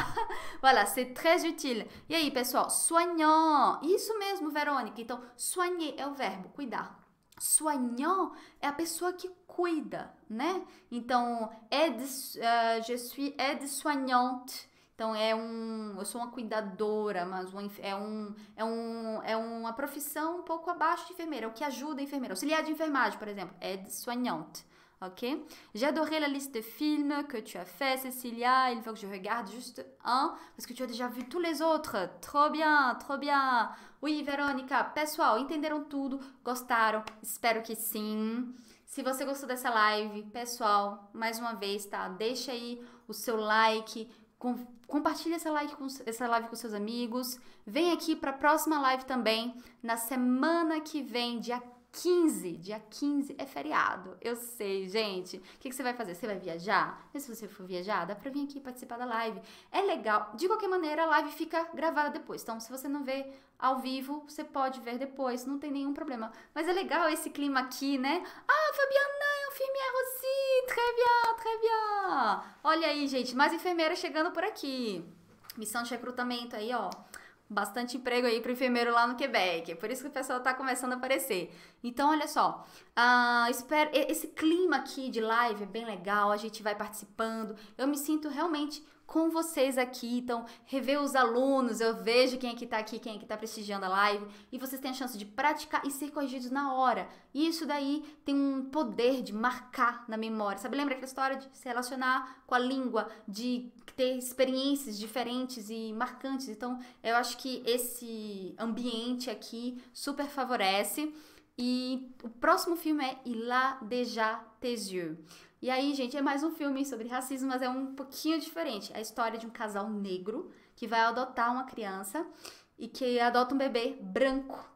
Voilà, c'est très utile. Et aí, pessoal? Soignant. Isso mesmo, Verônica. Então, soigner Est le verbo cuidar. soignant é a pessoa que cuida, né? Então, aide, é uh, eh, je suis aide-soignante. É então é um, eu sou uma cuidadora, mas um é um, é um, é uma profissão um pouco abaixo de enfermeira, o que ajuda a enfermeira. Auxiliar de enfermagem, por exemplo, é de soignante ok J'ai adoré la liste de films que tu as fait, Cecilia. Il faut que je regarde juste un parce que tu as déjà vu tous les autres. Trop bien, trop bien. Oui, Verônica, pessoal, entenderam tudo? Gostaram? Espero que sim. Se você gostou dessa live, pessoal, mais uma vez, tá? Deixa aí o seu like, com, compartilha essa, like com, essa live com seus amigos. Vem aqui para a próxima live também, na semana que vem, dia 15, dia 15 é feriado. Eu sei, gente. O que, que, você vai fazer? Você vai viajar? E se você for viajar, dá pra vir aqui participar da live. É legal. De qualquer maneira, a live fica gravada depois. Então, se você não vê ao vivo, você pode ver depois, não tem nenhum problema. Mas é legal esse clima aqui, né? Ah, Fabiana, eu filme aussi. É très bien, très bien. Olha aí, gente, mais enfermeira chegando por aqui. Missão de recrutamento aí, ó bastante emprego aí para enfermeiro lá no Quebec. É por isso que o pessoal está começando a aparecer. Então, olha só, uh, espero, esse clima aqui de live é bem legal, a gente vai participando. Eu me sinto realmente com vocês aqui. Então, rever os alunos, eu vejo quem é que tá aqui, quem é que tá prestigiando a live, e vocês têm a chance de praticar e ser corrigidos na hora. E isso daí tem um poder de marcar na memória. Sabe, lembra aquela história de se relacionar com a língua, de ter experiências diferentes e marcantes. Então, eu acho que esse ambiente aqui super favorece. E o próximo filme é Il déjà tes yeux. E aí, gente, é mais um filme sobre racismo, mas é um pouquinho diferente. É a história de um casal negro que vai adotar uma criança e que adota um bebê branco.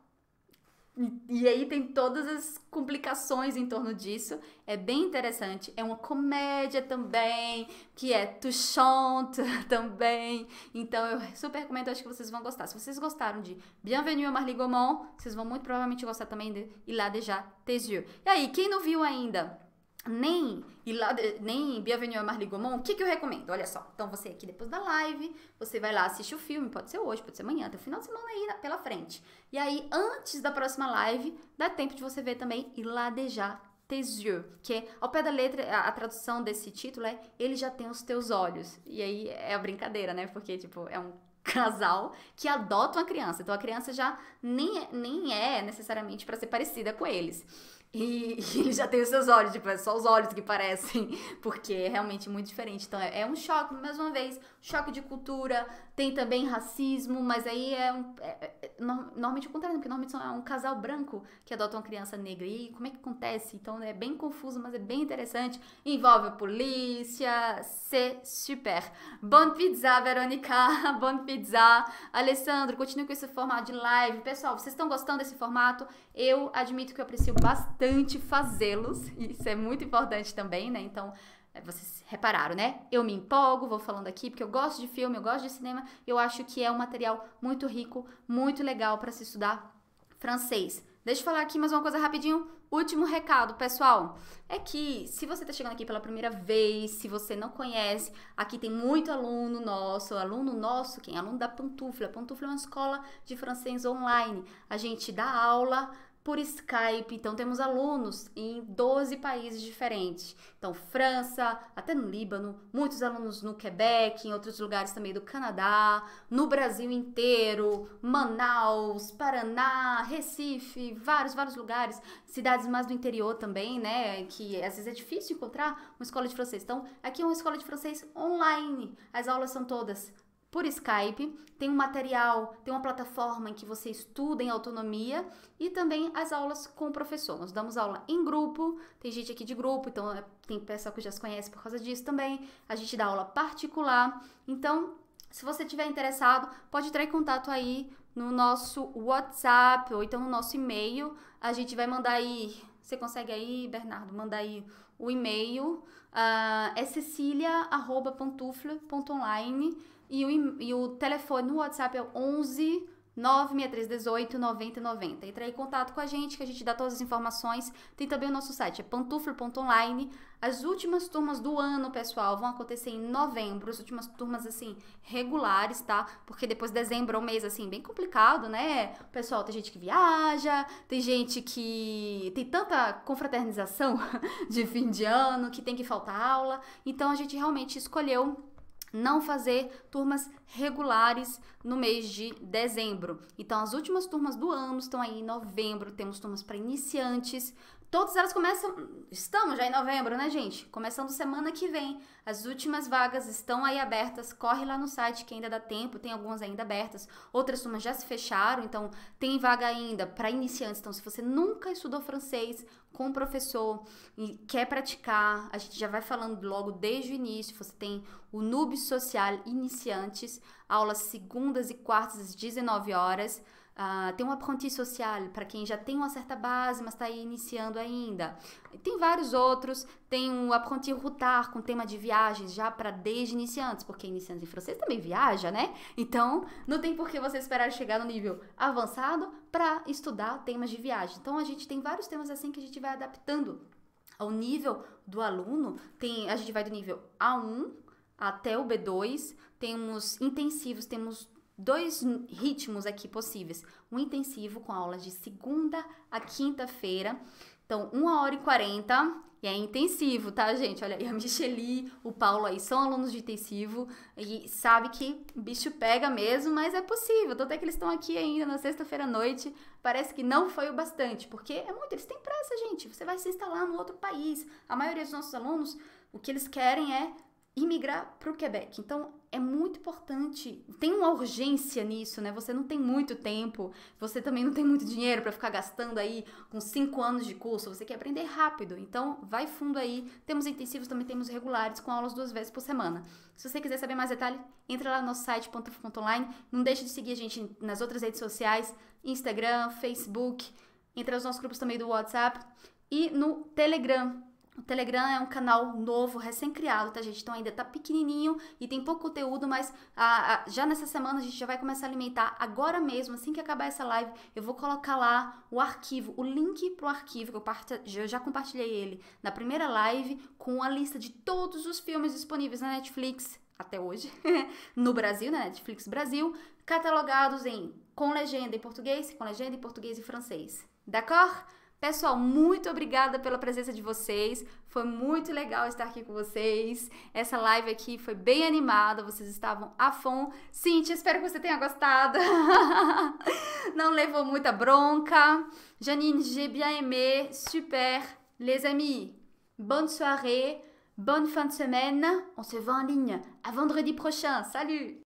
E, e aí tem todas as complicações em torno disso. É bem interessante. É uma comédia também, que é touchant também. Então eu super recomendo, acho que vocês vão gostar. Se vocês gostaram de Bienvenue à Marly Gaumont, vocês vão muito provavelmente gostar também de Il a déjà tes yeux. E aí, quem não viu ainda? nem e lá nem Bienvenue Marli Gaumont, o que, que eu recomendo? Olha só, então você aqui depois da live, você vai lá assistir o filme, pode ser hoje, pode ser amanhã, tem o final de semana aí pela frente. E aí, antes da próxima live, dá tempo de você ver também e ladejar tes yeux, que é, ao pé da letra, a, a, tradução desse título é ele já tem os teus olhos. E aí é a brincadeira, né? Porque, tipo, é um casal que adotam a criança. Então a criança já nem é, nem é necessariamente para ser parecida com eles. E, e, ele já tem os seus olhos, tipo, é só os olhos que parecem, porque é realmente muito diferente. Então é, é um choque, mais uma vez, choque de cultura, tem também racismo, mas aí é, um, é, é normalmente o contrário, né? porque normalmente é um casal branco que adota uma criança negra. E como é que acontece? Então é bem confuso, mas é bem interessante. Envolve a polícia, c'est super. Bon pizza, Verônica, bon pizza pizza. Alessandro, continue com esse formato de live. Pessoal, vocês estão gostando desse formato? Eu admito que eu aprecio bastante fazê-los. Isso é muito importante também, né? Então, é, vocês repararam, né? Eu me empolgo, vou falando aqui, porque eu gosto de filme, eu gosto de cinema. Eu acho que é um material muito rico, muito legal para se estudar francês. Deixa eu falar aqui mais uma coisa rapidinho Último recado, pessoal, é que se você está chegando aqui pela primeira vez, se você não conhece, aqui tem muito aluno nosso, aluno nosso, quem é aluno da Pantufla. Pantufla é uma escola de francês online. A gente dá aula por Skype. Então, temos alunos em 12 países diferentes. Então, França, até no Líbano, muitos alunos no Quebec, em outros lugares também do Canadá, no Brasil inteiro, Manaus, Paraná, Recife, vários, vários lugares, cidades mais do interior também, né? Que às vezes é difícil encontrar uma escola de francês. Então, aqui é uma escola de francês online. As aulas são todas por Skype, tem um material, tem uma plataforma em que você estuda em autonomia e também as aulas com o professor. Nós damos aula em grupo, tem gente aqui de grupo, então é, tem pessoal que já se conhece por causa disso também. A gente dá aula particular. Então, se você tiver interessado, pode entrar em contato aí no nosso WhatsApp ou então no nosso e-mail. A gente vai mandar aí. Você consegue aí, Bernardo, mandar aí o e-mail. Uh, é cecilia.pantufla.online.com e o, e o telefone no WhatsApp é 11 96318 9090. Entra em contato com a gente, que a gente dá todas as informações. Tem também o nosso site, é pantuflo.online. As últimas turmas do ano, pessoal, vão acontecer em novembro. As últimas turmas, assim, regulares, tá? Porque depois de dezembro é um mês, assim, bem complicado, né? Pessoal, tem gente que viaja, tem gente que tem tanta confraternização de fim de ano que tem que faltar aula. Então, a gente realmente escolheu não fazer turmas regulares no mês de dezembro. Então, as últimas turmas do ano estão aí em novembro, temos turmas para iniciantes, Todas elas começam. Estamos já em novembro, né, gente? Começando semana que vem. As últimas vagas estão aí abertas. Corre lá no site que ainda dá tempo. Tem algumas ainda abertas. Outras turmas já se fecharam, então tem vaga ainda para iniciantes. Então, se você nunca estudou francês com o professor e quer praticar, a gente já vai falando logo desde o início. Você tem o Nube Social Iniciantes, aulas segundas e quartas às 19 horas. Uh, tem um aprendiz social para quem já tem uma certa base, mas está aí iniciando ainda. Tem vários outros. Tem um aprendiz rutar com tema de viagens já para desde iniciantes, porque iniciantes em francês também viaja, né? Então, não tem por que você esperar chegar no nível avançado para estudar temas de viagem. Então, a gente tem vários temas assim que a gente vai adaptando ao nível do aluno. Tem, a gente vai do nível A1 até o B2, temos intensivos, temos dois ritmos aqui possíveis. Um intensivo com aulas de segunda a quinta-feira. Então, 1 hora e 40 e é intensivo, tá, gente? Olha, e a Micheli, o Paulo aí são alunos de intensivo e sabe que bicho pega mesmo, mas é possível. Tanto é que eles estão aqui ainda na sexta-feira à noite. Parece que não foi o bastante, porque é muito, eles têm pressa, gente. Você vai se instalar no outro país. A maioria dos nossos alunos, o que eles querem é e migrar para o Quebec. Então, é muito importante. Tem uma urgência nisso, né? Você não tem muito tempo, você também não tem muito dinheiro para ficar gastando aí com cinco anos de curso. Você quer aprender rápido, então vai fundo aí. Temos intensivos, também temos regulares, com aulas duas vezes por semana. Se você quiser saber mais detalhes, entra lá no nosso site .online. Não deixe de seguir a gente nas outras redes sociais, Instagram, Facebook, entre nos nossos grupos também do WhatsApp e no Telegram o Telegram é um canal novo, recém-criado, tá, gente? Então ainda tá pequenininho e tem pouco conteúdo, mas já nessa semana a gente já vai começar a alimentar. Agora mesmo, assim que acabar essa live, eu vou colocar lá o arquivo, o link pro arquivo, que eu, eu já compartilhei ele na primeira live, com a lista de todos os filmes disponíveis na Netflix até hoje, no Brasil, na né? Netflix Brasil, catalogados em com legenda em português, com legenda em português e francês. D'accord? Pessoal, muito obrigada pela presença de vocês. Foi muito legal estar aqui com vocês. Essa live aqui foi bem animada. Vocês estavam a fom. Cintia, espero que você tenha gostado. Não levou muita bronca. Janine, j'ai bien aimé. Super. Les amis, bonne soirée. Bonne fin de semaine. On se voit en ligne. À vendredi prochain. Salut.